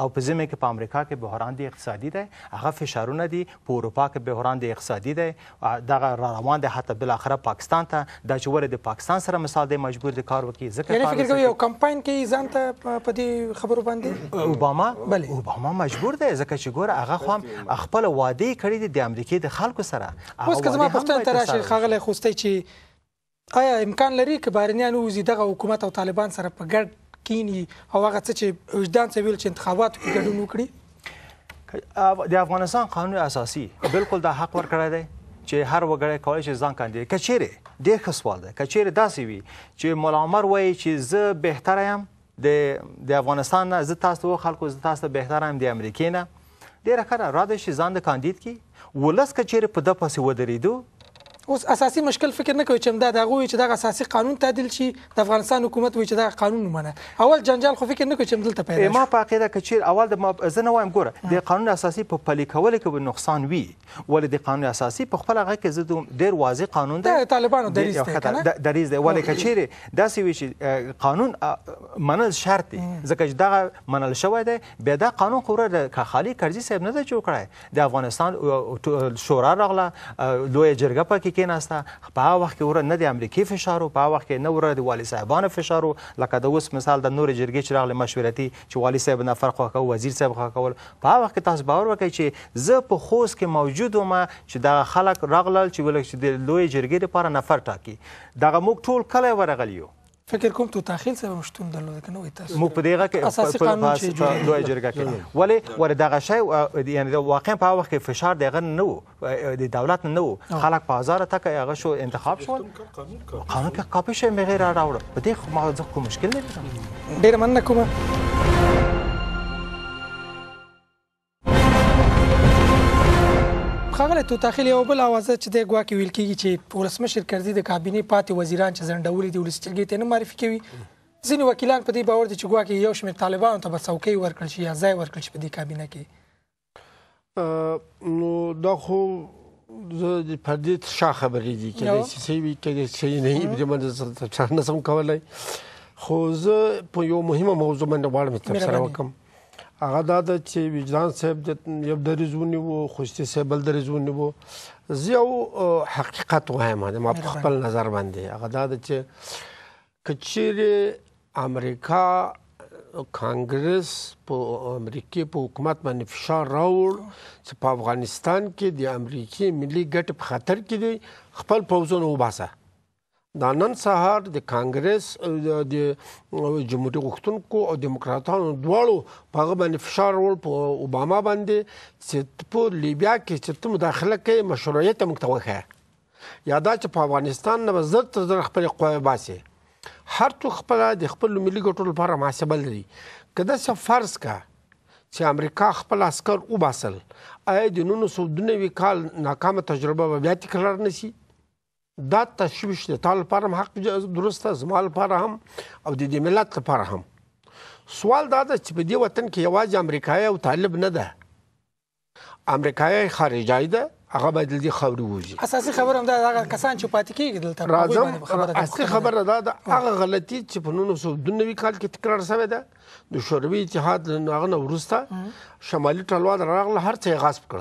او په زمه کې په امریکا کې بحران دی اقتصادي دی هغه فشارونه دي په اروپا کې بحران دی اقتصادي دی دغه را روان دی حتی بل اخره پاکستان ته د چور د پاکستان سره مثال دی مجبور دي کار وکړي ځکه یعنی فکر کوي یو کمپاین کې ځان ته په دې خبرو باندې اوباما بله اوباما مجبور دی ځکه چې ګوره هغه خو هم خپل وعده کړی دی د امریکای د خلکو سره اوس که زما پښتنه تراشي خغله خوستې چې آیا امکان لري چې بارنیان وزي دغه حکومت او طالبان سره په ګډ کینی او هغه څه چې وجدان څه ویل چې انتخاباتو کې ګډون وکړي د افغانستان قانون اساسي بالکل دا حق ورکړی دی چې هر وګړی کولای شي ځان کاندید کچېره ډېر ښه سوال دی کچېره داسې وي چې مولا عمر وایي چې زه بهتره یم د د افغانستان نه زه تاسو ته خلکو زه تاسو ته بهتره یم د امریکې نه ډېره ښه را ده چې ځان د کاندید کی ولس کچېره په د پسې ودرېدو اوس اساسي مشکل فکر نه کوي چې امدا دغه وي چې دغه اساسي قانون تعدیل شي د افغانستان حکومت وي چې دغه قانون ومنه اول جنجال خو فکر نه کوي چې امدلته پیدا شي ما په عقیده کې چې اول د ما زنه وایم ګوره د قانون اساسي په پلي کول کې به نقصان وي ولې د قانون اساسي په خپل هغه کې زدم ډیر واضح قانون دی د طالبانو دریز دی دریز دی ولې کچېره داسې وي چې قانون منل شرط دی ځکه چې دغه منل شوی دی بیا دا قانون خو را خالي کرزي صاحب نه جوړ کړی د افغانستان شورا راغله لوی جرګه پکې کې کېناسته په هغه وخت کې وره نه د امریکایي فشار او په هغه وخت کې نه وره د والي صاحبانو فشار لکه د اوس مثال د نور جرګې چې راغلی مشورتي چې والي صاحب نه فرق وکاو وزیر صاحب خوا کول په هغه وخت کې تاسو باور وکړئ چې زه په خوست کې موجود وم چې دا خلک راغلل چې ولکه چې د لوی جرګې لپاره نفر ټاکي دغه موږ ټول کله ورغلیو فکر کوم تو تاخیل سبب شتون درلود کنه وای تاسو موږ په دې کې اساسي قانون چې جوړ دوه جرګه کې ولی ور دغه شی یعنی د واقع په وخت کې فشار دغه نه وو د دولت نه وو خلک په هزار تک هغه شو انتخاب شو قانون کې کاپی شي مغیر راوړ په دې خو ما کوم مشکل نه ډیر مننه کوم خغله تو تاخیل یو بل اواز چې د ګواکې ویل کیږي چې ولسمشر کړي د کابینه پاتې وزیران چې زندول دي ولسچرګې ته نه معرفي کوي ځینې وکیلان په دې باور دي چې ګواکې یو شمېر طالبانو ته به څوکۍ ورکړل شي یا ځای ورکړل شي په دې کابینه کې نو دا خو زه په دې ښه خبرې دي کېدای شي چې وي کېدای شي نه وي به موږ څه نه سم کولای خو زه په یو مهمه موضوع باندې غواړم تبصره وکم هغه دا ده چې وجدان صاحب یو دریز ونیو خوشتي صاحب بل دریز ونیو زه یو حقیقت وایم ما په خپل نظر باندې هغه دا ده چې کچیر امریکا کانګرس په امریکای په حکومت باندې فشار راوړ چې په افغانستان کې د امریکای ملي ګټ په خطر کې دی خپل پوزونه وباسه دا نن سهار د کانګرس د جمهوریت غوښتونکو او دیموکراتانو دواړو په هغه باندې فشار ورول په اوباما باندې چې په لیبیا کې چې تم مداخله کوي مشروعیت هم توخه یا دا چې په افغانستان نه زر تر زر خپل قوی باسي هر څو خپل د خپل ملي ګټو لپاره محاسبه لري کله چې فرض کا چې امریکا خپل عسكر وباسل اې د 1990 کال ناکامه تجربه بیا تکرار نشي دا تشویش دی تعال لپاره هم حق درسته زما لپاره هم او د دې ملت لپاره هم سوال دا ده چې په دې وطن کې یوازې امریکایي او طالب نه ده امریکایي خارجای ده هغه باید د خبرې وږي اساسي خبره هم دا هغه کسان چې پاتې کیږي دلته راځم اصلي خبره دا ده هغه غلطي چې په 1992 کال کې تکرار شوې ده د شوروي اتحاد له هغه وروسته شمالي ټلواد راغله هر څه غصب کړ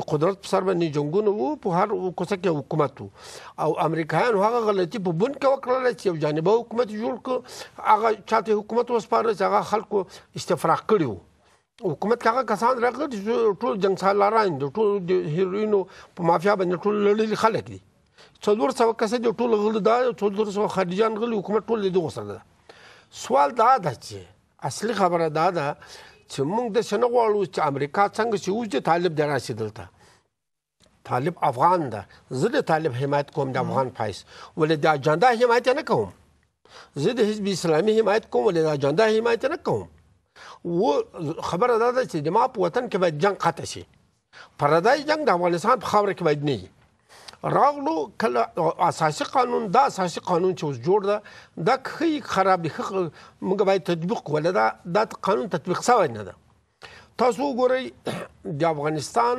د قدرت په سر باندې جنگونه وو په هر کوڅه کې حکومت وو او امریکایانو هغه غلطي په بن کې وکړل چې یو جانبه حکومت جوړ کړ هغه چاته حکومت وسپاره چې هغه خلکو استفراق کړیو حکومت هغه کسان راغلي چې ټول جنگسالاران دي ټول د هیروینو په مافیا باندې ټول لړلي خلک دي څلور سوه کسه دي ټول غل دا څلور سوه خارجيان غل حکومت ټول دغه سره ده سوال دا ده چې اصلي خبره دا ده چې موږ د سنه غواړو چې امریکا څنګه چې اوس د طالب دراسي دلته طالب افغان ده زه د طالب حمایت کوم د افغان پایس ولې د اجنډا حمایت نه کوم زه د حزب اسلامي حمایت کوم ولې د اجنډا حمایت نه کوم و خبره ده چې د ما په وطن کې به جنگ قطع شي پردای جنگ د افغانستان په خاوره کې باید نه وي راغلو کله اساسي قانون دا اساسي قانون چې اوس جوړ ده دا خي خراب دي موږ باید تطبیق ولر دا د قانون تطبیق سوی نه ده تاسو وګورئ د افغانستان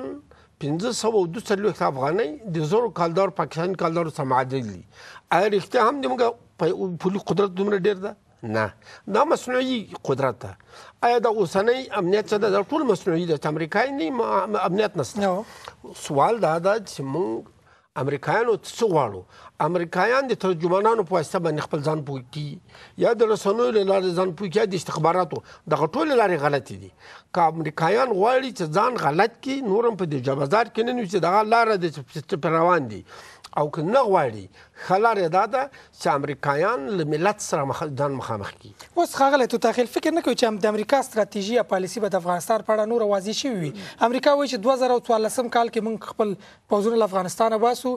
1500 افغاني د زور کالدار پاکستان کالدار سماعدل دي اې رښتیا هم د موږ پولي قدرت دومره ډیر ده نه دا مصنوعي قدرت ده ایا د اوسنۍ امنیت څخه د ټول مصنوعي د امریکای نه امنیت نشته سوال دا ده چې موږ امریکایانو څه غواړو امریکایان د ترجمانانو په واسطه باندې خپل ځان پوښتي یا د رسنوی له لارې ځان پوښتي د استخباراتو د غټول لارې غلطي دي که امریکایان غواړي چې ځان غلط کړي نورم په دې جوابدار کینې نو چې دغه لار د روان دي او که نه غواړي خلاره دا ده چې امریکایان له ملت سره مخ ځان مخامخ کی اوس خاغله ته تاخير فکر نه کوي چې د امریکا ستراتیژي او پالیسی به د افغانستان په اړه نور واضح شي وي امریکا وایي چې 2014 کال کې موږ خپل پوزونه له افغانستانه باسو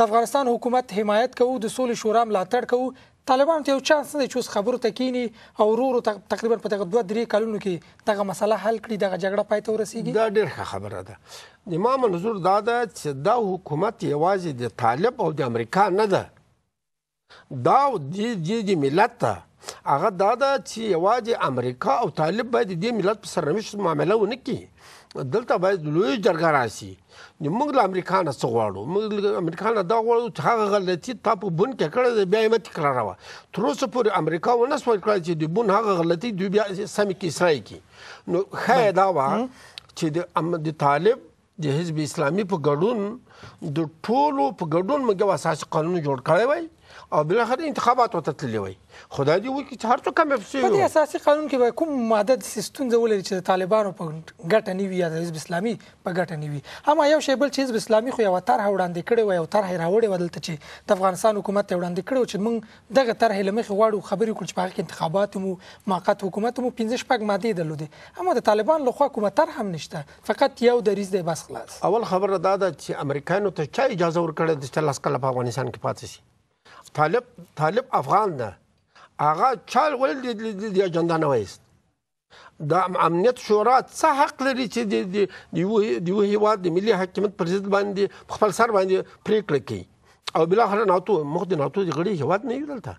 د افغانستان حکومت حمایت کوو د سولې شورا ملاتړ کوو طالبانو ته یو چانس نه دی چې خبرو ته کینی او ورو تقریبا په دغه دوه درې کالونو کې دغه مسله حل کړي دغه جګړه پای ته ورسیږي دا ډېر خبره ده زما منظور دا ده چې دا حکومت یوازې د طالب او د امریکا نه ده دا د د ملت ته هغه دا ده چې یوازې امریکا او طالب باید د ملت په سرنوشت معامله ونه کړي دلته باید لوی جرګه راشي موږ له امریکا نه څه غواړو موږ له امریکا نه دا غواړو چې هغه غلطي تا په بون کې کړې ده بیا یې مه تکراروه تر اوسه پورې امریکا ونه سوای کړی چې د بون هغه غلطي دوی بیا سمې کې اسرای کړي نو ښه دا وه چې د طالب د حزب اسلامي په ګډون د ټولو په ګډون موږ یو اساسي قانون جوړ کړی وای او بل اخر انتخابات وته تللی وای خدای دې وکړي چې هر څه کم افسي په دې اساسي قانون کې به کوم ماده د سیستم ولري چې طالبانو په ګټه نیوي یا د حزب اسلامي په ګټه نیوي هم یو شی بل چې حزب اسلامي خو یو طرح وړاندې کړي وای او طرح راوړې ودلته چې د افغانستان حکومت ته وړاندې کړي چې موږ دغه طرح لمخې غواړو خبرې کړو چې په کې انتخابات مو موقت حکومت مو 15 شپږ ماده درلودې هم د طالبان لخوا کومه طرح هم نشته فقط یو دریز دی بس خلاص اول خبره دا ده چې امریکایانو ته چا اجازه ورکړه چې لاس کله په افغانستان کې پاتې شي talip talip افغان ده هغه چال ولې د اجندا نه وایست د امنیت شورا څه حق لري چې د یو د یو هیواد د ملي حاکمیت پر ضد باندې خپل سر باندې پریکړه کوي او بل اخر ناتو مخ د ناتو د غړي هیواد نه یو دلته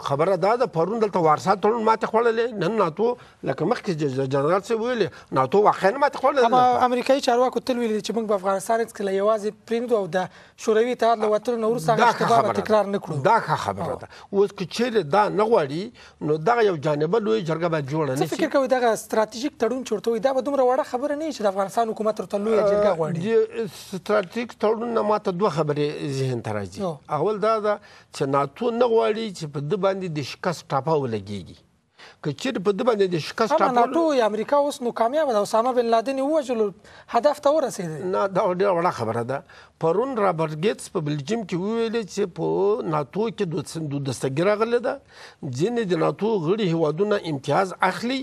خبره دا ده پرون دلته وارسا تړون ماته خوړلې نن ناتو لکه مخکې جنرال څه ویلې ناتو واقعا ماته خوړلې اما امریکایي چارواکو تل ویلي چې موږ په افغانستان کې له یوازې پریمدو او د شوروي اتحاد له وتلو نه وروسته هغه اشتباه تکرار نه کړو دا ښه خبره ده اوس که چیرې دا نه غواړي نو دغه یو جانبه لوی جرګه باید جوړه نه شي فکر کوي دغه ستراتیژیک تړون چورته وي دا به دومره وړه خبره نه چې د افغانستان حکومت ورته لوی جرګه غواړي ستراتیژیک تړون نه ماته دوه خبرې ذهن ته راځي اول دا ده چې ناتو نه غواړي چې په باندې د شکست ټاپه ولګيږي که چیرې په د باندې د شکست ټاپه ناتو یا امریکا اوس نو کامیاب ده اسامه بن لادن ووجل هدف ته ورسېد نه دا ډېره وړه خبره ده پرون رابرټ ګیټس په بلجیم کې ویل چې په ناتو کې د دستګیر غلې ده ځینې د ناتو غړي هوادونه امتیاز اخلي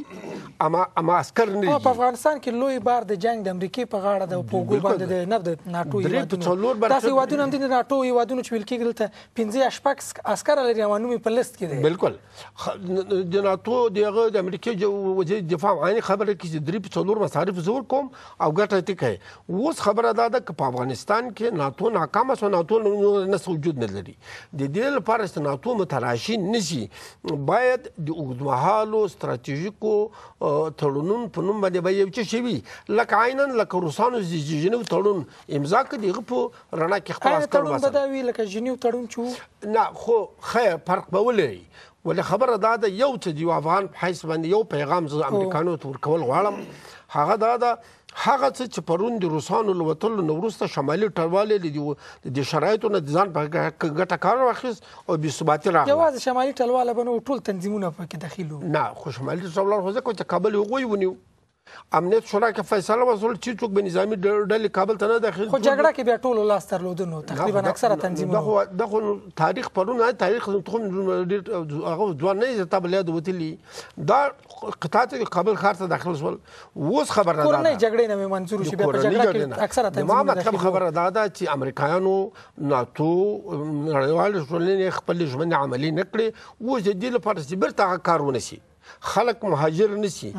اما اما عسكر نه په افغانستان کې لوی بار د جنگ د امریکای په غاړه د پوګو باندې د نفت د ناتو هوادونه تاسو هوادونه هم د ناتو هوادونه چې ویل کېږي ته 15 اشپاک عسكر لري او نومي په لیست کې دي بالکل د ناتو دغه د امریکای وزیر دفاع عین خبره کې چې درې په څلور مصارف زور کوم او ګټه ټکې اوس خبره ده چې په افغانستان کې دی ناتو ناکامه سو ناتو نه وجود نه لري د دې لپاره چې ناتو متراشي نشي باید د اوږدمهالو ستراتیژیکو تړونونو په نوم باندې به یو څه شي لکه عینن لکه روسانو د جنیو تړون امضا کړي غو رڼا کې خپل اسکر واسه دا وی لکه جنیو تړون چې نه خو خیر فرق به ولري ولې خبره دا ده یو چې د افغان په حیث باندې یو پیغام ز امریکانو ته ورکول غواړم هغه دا ده هغه څه چې پرون د روسانو لوتلو نو وروسته شمالي ټلوالې د شرایطو نه ځان په ګټه کار واخیست او بې ثباتي راغله یوازې شمالي ټلواله به نو ټول تنظیمونه پکې دخیل وو نه خو شمالي ټلواله خو ځکه چې کابل هغوی ونیو امنیت شورا کې فیصله وسول چې څوک به نظامی ډلې کابل ته نه داخل خو جګړه کې بیا ټول لاس درلودنو تقریبا اکثره تنظیمونه دا خو تاریخ پرونه تاریخ تخم هغه ځوان نه زتا بلیا د وتلی دا قطعات کابل خار ته داخل شول اوس خبر نه کورنۍ جګړې نه منظور شي په جګړه کې اکثره تنظیم ما مطلب خبر دا ده چې امریکایانو ناتو نړیوال ټولنې خپل ژمن عملی نکړي و چې د لپاره چې برته کار ونسي خلک مهاجر نشي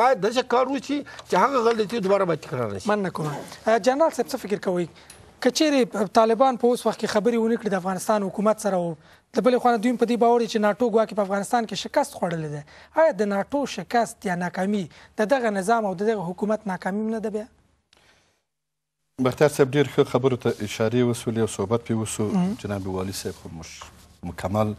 باید دغه کار وشي چې هغه غلطي دوباره به تکرار نشي من نه کوم جنرال صاحب څه فکر کوي کچېره طالبان په اوس وخت کې خبري ونکړي د افغانستان حکومت سره د بلې خوا دوی په دې باور چې ناتو ګواکې په افغانستان کې شکست خوړلې ده آیا د ناتو شکست یا ناکامي د دغه نظام او د دغه حکومت ناکامي نه ده بیا بختیار صاحب ډېر ښه خبرو ته اشارې وسولې او صحبت پې وسو جناب والي صاحب خو مکمل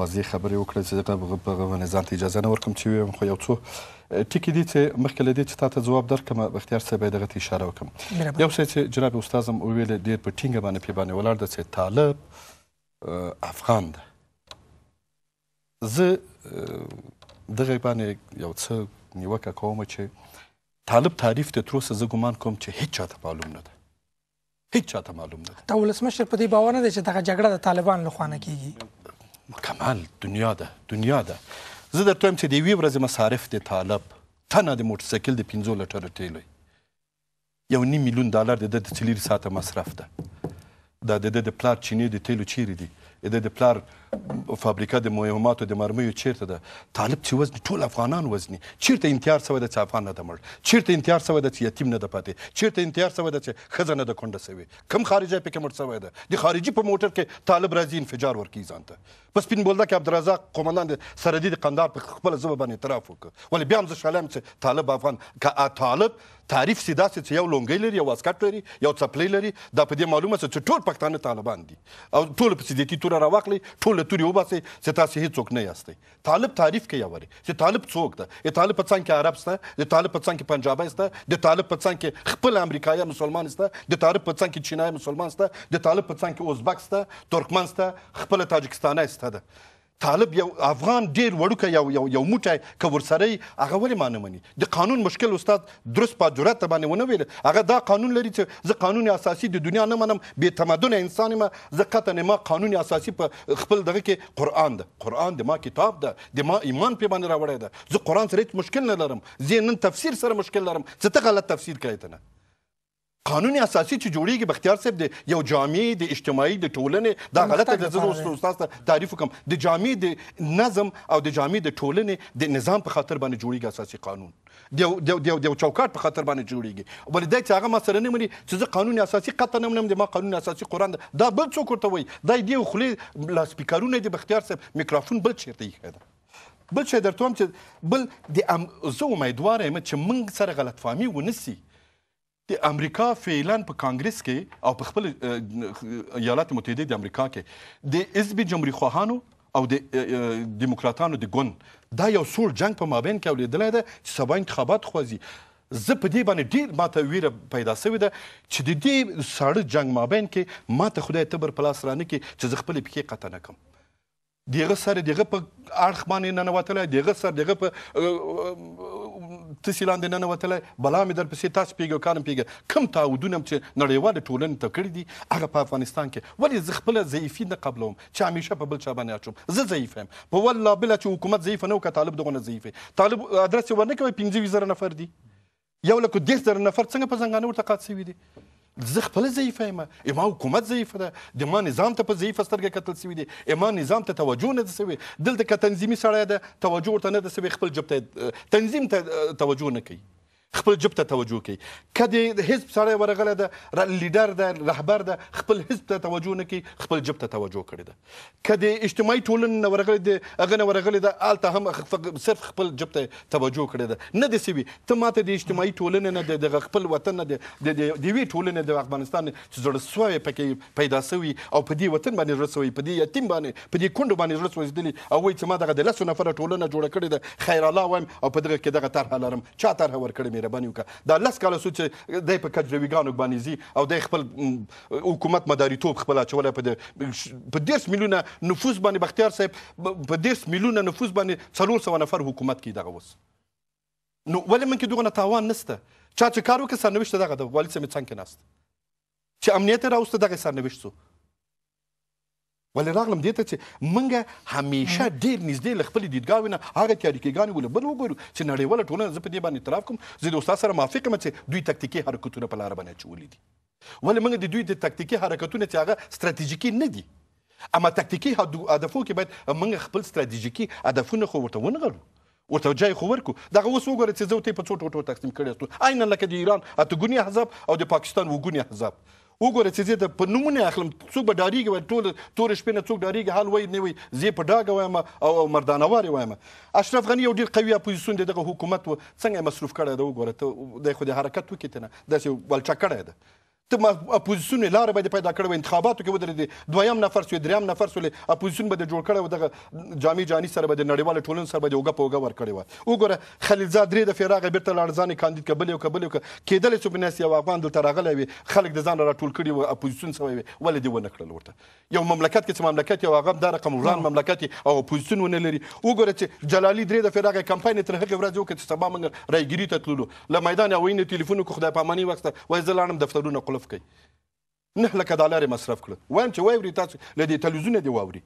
واضح خبرې وکړې چې دغه په نظام ته اجازه نه ورکوم چې ویم خو یو څو ټکي دي چې مخکې له دې چې تا ته ځواب درکړم بختیار صاحب دغه ته اشاره وکړم یو څه چې جناب استاذ هم وویل ډېر په ټینګه باندې پې باندې ولاړ ده چې طالب افغان ده زه دغه باندې یو څه نیوکه کوم چې طالب تعریف ته تر اوسه زه ګمان کوم چې هیڅ چاته معلوم نه ده هیڅ چاته معلوم نه ده دا ولسمشر په دې باور نه دی چې دغه جګړه د طالبان له خوا نه کیږي کمال دنیا ده دنیا ده زه درته وایم چې د یوې ورځې مصارف د طالب تنه د موټر سایکل د پنځو لټره ټیلی یو نیم میلیون ډالر د ده د څلېرې ساعته مصرف ده دا د د پلار چینې د تیلو چیرې دي د د پلار فابریکه د مهماتو د مرمیو چیرته ده طالب چې وزني ټول افغانان وزني چیرته انتحار سوی ده چې افغان نه ده مړ چیرته انتحار سوی ده چې یتیم نه ده پاتې چیرته انتحار سوی ده چې ښځه نه ده کونډه سوې کم خارجه پکې مړ سوی ده د خارجي په موټر کې طالب راځي انفجار ورکوي ځان ته په سپین بولده کې عبدالرزاق قومندان د سرحدي د قندهار په خپله ژبه باندې اعتراف وکړ ولې بیا هم زه شالم چې طالب افغان که طالب تعریف سي داسې چې یو لونګۍ لري یو واسکټ لري یو څپلۍ لري دا په دې معلومه چې ټول پښتانه طالبان دي او ټول په سیدتي توره راواخلي ټول له توري وباسئ چې تاسو هیڅوک نه یاستئ طالب تعریف کوي وری چې طالب څوک ده د طالب په څنګه عرب سته د طالب په څنګه پنجابي سته د طالب په څنګه خپل امریکایي مسلمان سته د طالب په څنګه چینایي مسلمان سته د طالب په څنګه ازبک سته ترکمن سته خپل تاجکستاني سته ده طالب یو افغان ډیر وړوکی یو یو یو موټی که ورسره هغه ولې مانه مني د قانون مشکل استاد درست په جرات باندې ونه ویل هغه دا قانون لري چې زه قانون اساسي د دنیا نه منم به تمدن انسان ما زه قطعا ما قانون اساسي په خپل دغه کې قران ده قران د ما کتاب ده د ما ایمان په باندې راوړی ده زه قران سره هیڅ مشکل نه لرم زه نن تفسیر سره مشکل لرم څه ته غلط تفسیر کوي ته نه قانون اساسي چې جوړیږي بختیار صاحب د یو جامعې د اجتماعي د ټولنې دا غلطه ده زه استاد ته تعریف کوم د جامعې د نظم او د جامعې د ټولنې د نظام په خاطر باندې جوړیږي اساسي قانون دیو دیو دیو دیو چوکاټ په خاطر باندې جوړیږي ولې دا چې هغه مسله نه مني چې زه قانون اساسي قطعا نه منم د ما قانون اساسي قران دا بل څوک ورته وایي دا دی خلې لا سپیکرونه د بختیار صاحب میکروفون بل چیرته یې خاله بل څه درته هم چې بل د ام زه امیدوار یم چې موږ سره غلط فهمي ونسي د امریکا فعلا په کانګرس کې او په خپل ایالات متحده د امریکا کې د حزب جمهوریت خواهانو او د دیموکراتانو د ګوند دا یو سوړ جنگ په مابین کې اولیدل ده چې سبا انتخابات خوځي زه په دې باندې ډیر ماته ویره پیدا شوې ده چې د دې ساړه جنگ مابین کې ماته خدای تبر پلاس رانه کې چې زه خپل پکې قطع نه کوم دغه سره دغه په اړخ باندې ننوتلای دغه سره دغه په تسې لاندې ننوتلای بلا مې در پسې تاسو پیګو کارم پیګه کم تعودونه چې نړیواله ټولنې ته کړی دي هغه په افغانستان کې ولې زه خپله ضعیفي نه قبلوم چې همیشه په بل چا باندې اچوم زه ضعیف یم په والله بله چې حکومت ضعیفه نه و که طالب دغونه ضعیف طالب ادرس یې ورنه کوي پنځه ویشت زره نفر دي یو لکه دېرش زره نفر څنګه په زنګانه ورته قات سوي دي زه خپل ضعیفه یم اما حکومت ضعیفه ده د ما نظام ته په ضعیفه سترګه کتل سوي دي اما نظام ته توجه نه ده سوي دلته که تنظیمي سړی ده توجه ورته نه ده سوي خپل جب ته تنظیم ته توجه نه کوي خپل جب ته توجه کوي کدی حزب سره ورغله ده لیډر ده رهبر ده خپل حزب ته توجه نه کوي خپل جب ته توجه کړي ده کدی اجتماعي ټولن ورغله ده اغه ورغله ده آلته هم صرف خپل جب ته توجه کړي ده نه دي سوي ته ماته د اجتماعي ټولن نه د خپل وطن نه د د وی ټولن د افغانستان چې زړه سوې پکې پیدا سوي او په دې وطن باندې رسوي په دې یتیم باندې په دې کندو باندې رسوي دي او وایي چې ما دغه د لاسو نفر ټولنه جوړ کړي ده خیر الله وایم او په دغه کې دغه طرح لرم چا طرح ور کړی مهرباني وکړه دا لس کاله سو چې د په کجرویګانو باندې زی او د خپل حکومت مداري توپ خپل اچول په په 10 میلیونه نفوس باندې بختیار صاحب په 10 میلیونه نفوس باندې 300 نفر حکومت کې دغه وس نو ولې من کې دغه تاوان نشته چا چې کار وکړ سرنوشت دغه د والي سمیت څنګه نست چې امنیت راوست دغه سرنوشت سو ولې راغلم دې ته چې منګه همیشه ډیر نږدې ل خپل دیدګاو نه هغه تاریخګان ول بل وګورو چې نړیواله ټولنه زه په دې باندې اعتراف کوم زه د استاد سره موافق یم چې دوی تکتیکی حرکتونه په لار باندې چولې دي ولې موږ د دوی د تکتیکی حرکتونه چې هغه استراتیژیکي نه دي اما تکتیکی هدفو کې باید موږ خپل ستراتیژیکي هدفونه خو ورته ونغلو ورته ځای خو ورکو دغه اوس وګوره چې زه ته په څو ټوټو تقسیم کړی یم عین لکه د ایران اته ګونی احزاب او د پاکستان وګونی احزاب وګوره چې زه په نمونه اخلم څوک به ډاریږي وای ټول تور شپې نه څوک ډاریږي حال وای نه وای زه په ډاګه وایم او مردانه واري وایم اشرف غنی یو ډیر قوي اپوزیسیون دغه حکومت څنګه مصروف کړی دا وګوره ته د خو د حرکت وکیتنه دا چې ولچا کړی ده ته اپوزیسیون لار به پیدا کړو انتخاباتو کې ودرې دویم نفر سو دریم نفر سو اپوزیسیون به جوړ کړو دغه جامع جانی سره به نړیوال ټولن سره به اوګه پوګه ور کړی و وګوره خلیل زاد درې د فراغ بیرته لارځان کاندید کبل یو کبل یو کېدل چې بناسي او افغان دلته راغلی وي خلک د ځان را ټول کړی و اپوزیسیون سوی وي ول دی ونه کړل ورته یو مملکت کې مملکت یو هغه د رقم وران مملکت او اپوزیسیون ونه لري وګوره چې جلالي درې د فراغ کمپاین تر هغه ورځ وکړي چې سبا موږ رايګيري ته تللو ل میدان او وینې ټلیفون کو خدای پامانی وخت وای زلانم دفترونه مخالف کوي نه لکه ډالر مصرف کړه وایم چې واوري تاسو له دې تلویزیون دی واوري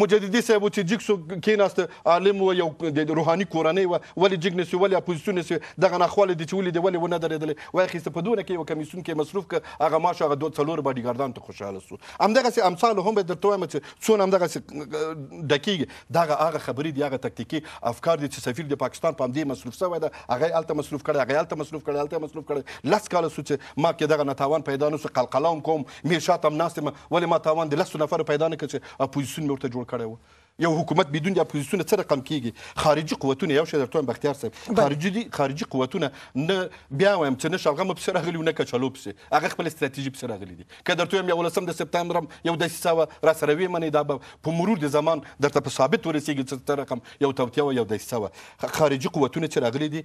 مجددي صاحب چې جګسو کېناسته عالم و یو د روحاني کورنۍ و ولې جګ نسي ولې اپوزیسیون نسي دغه ناخواله دي چې ولې دی ولې ونه درېدلې واخیسته په دونه کې یو کمیسیون کې مصروف ک هغه ماش هغه دوه څلور باډیګاردان ته خوشاله سو همدغه سي امثال هم به درته وایم چې څون همدغه سي دقیق دغه هغه خبرې دي هغه تکتیکی افکار دي چې سفیر د پاکستان په همدې مصروف سوی ده هغه الته مصروف کړي هغه الته مصروف کړي الته مصروف کړي لس کاله سو چې ما کې دغه نتاوان پیدا نو قلقلام کوم می شاتم ناستم ولې ما تاوان د لس نفر پیدا نه کړي اپوزیسیون مرته جوړ کړی و یو حکومت بدون د اپوزیسیون څه رقم کیږي خارجي قوتونه یو شې درته بختیار صاحب خارجي دي خارجي قوتونه نه بیا وایم چې نه شلغم په سره غلیونه کچلو پسې هغه خپل استراتیژي په سره غلی دي که درته یم یو لسم د سپتمبر یو د سیساو را سره وی منی دا په مرور د زمان درته په ثابت ورسیږي چې رقم یو توتیو یو د سیساو خارجي قوتونه چې راغلي دي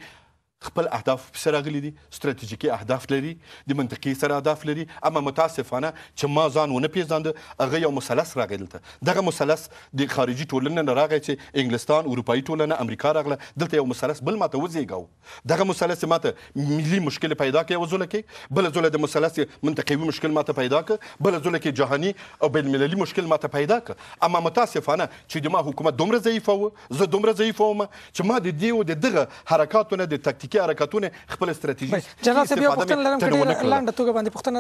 خپل اهداف سره غلي دي ستراتیژیکي اهداف لري د منطقي سره اهداف لري اما متاسفانه چې ما ځان ونه پیژاند هغه یو مثلث راغی دلته دغه مثلث د خارجي ټولنې نه راغی چې انګلستان اروپאי ټولنه امریکا راغله دلته یو مثلث بل ماته وزیګاو دغه مثلث ماته ملي مشکل پیدا کوي وزول کې بل زول د مثلث منطقي مشکل ماته پیدا کوي بل زول کې جهاني او بین المللي مشکل ماته پیدا کوي اما متاسفانه چې د ما حکومت دومره ضعیف و زه دومره ضعیف وم چې ما د دې او دغه حرکتونه د تکتیک تاکتیکی حرکتونه خپل استراتیژي جناب صاحب یو پوښتنه لرم کړې لاندې توګه باندې پوښتنه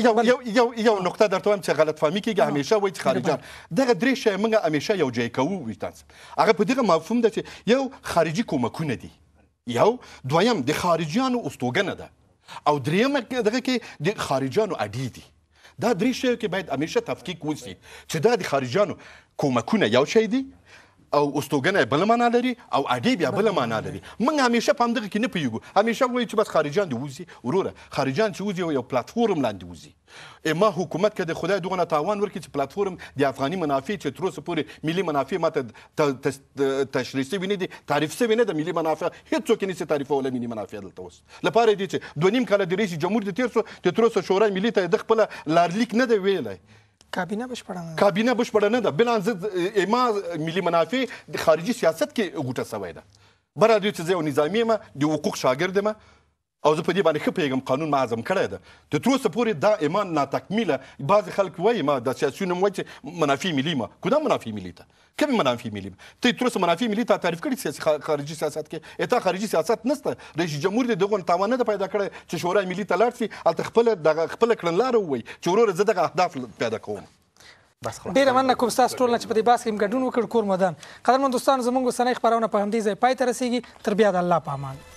یو یو یو نقطه درته وایم چې غلط فهمي کیږي همیشه وایي خارجان دغه درې شی موږ همیشه یو ځای کوو ویتانس هغه په دغه مفهوم ده چې یو خارجي کومکونه دي یو دویم د خارجیانو استوګنه ده او دریم دغه کې د خارجیانو اډی دي دا درې شی کې باید همیشه تفکیک وسی چې دا د خارجیانو کومکونه یو شی دي او استوګنه بل معنا لري او ادیب بل معنا لري موږ همیشه په همدغه کې نه پیګو همیشه وایي چې بس خارجان دی وزي وروره خارجان چې وزي یو پلیټ فورم لاندې وزي اما حکومت کده خدای دغه تاوان ورکړي چې پلیټ فورم د افغاني منافع چې تر اوسه پورې ملي منافع ماته تشریسي ویني دي تعریف سوي نه د ملي منافع هیڅوک نه سي تعریف ولا ملي منافع دلته اوس لپاره دي چې دوه نیم کال د رئیس جمهور د تیر سو د تر اوسه شورای ملي ته د خپل لارلیک نه دی ویلای کابینه بشپړه نه کابینه بشپړه نه ده بلانځ ایما ملي منافع د خارجي سیاست کې غوټه سوی ده بر راډیو چې زه نظامی ما د حقوق شاګرد ما او زه په دې باندې ښه پیغام قانون ما اعظم کړی ده د تر اوسه پورې دا ایمان ناتکمیله بعض خلک وایي ما د سیاسي نوم وایي چې منافع ملي ما کومه منافع ملي ته کوم منافع ملي ته تر اوسه منافع ملي ته تعریف کړی سیاسي خارجي سیاست کې اته خارجي سیاست نشته رئیس جمهور دې دغه توان نه پیدا کړی چې شورا ملي ته لاړ شي الته خپل د خپل کړنلار وایي چې ورور زه دغه اهداف پیدا کوم بس خلاص ډیره مننه کوم تاسو ټول چې په دې باس کې مګډون وکړ کور مدان قدرمن دوستانو زموږ سنې خبرونه په همدې ځای پای ته رسیدي تر بیا د الله په امان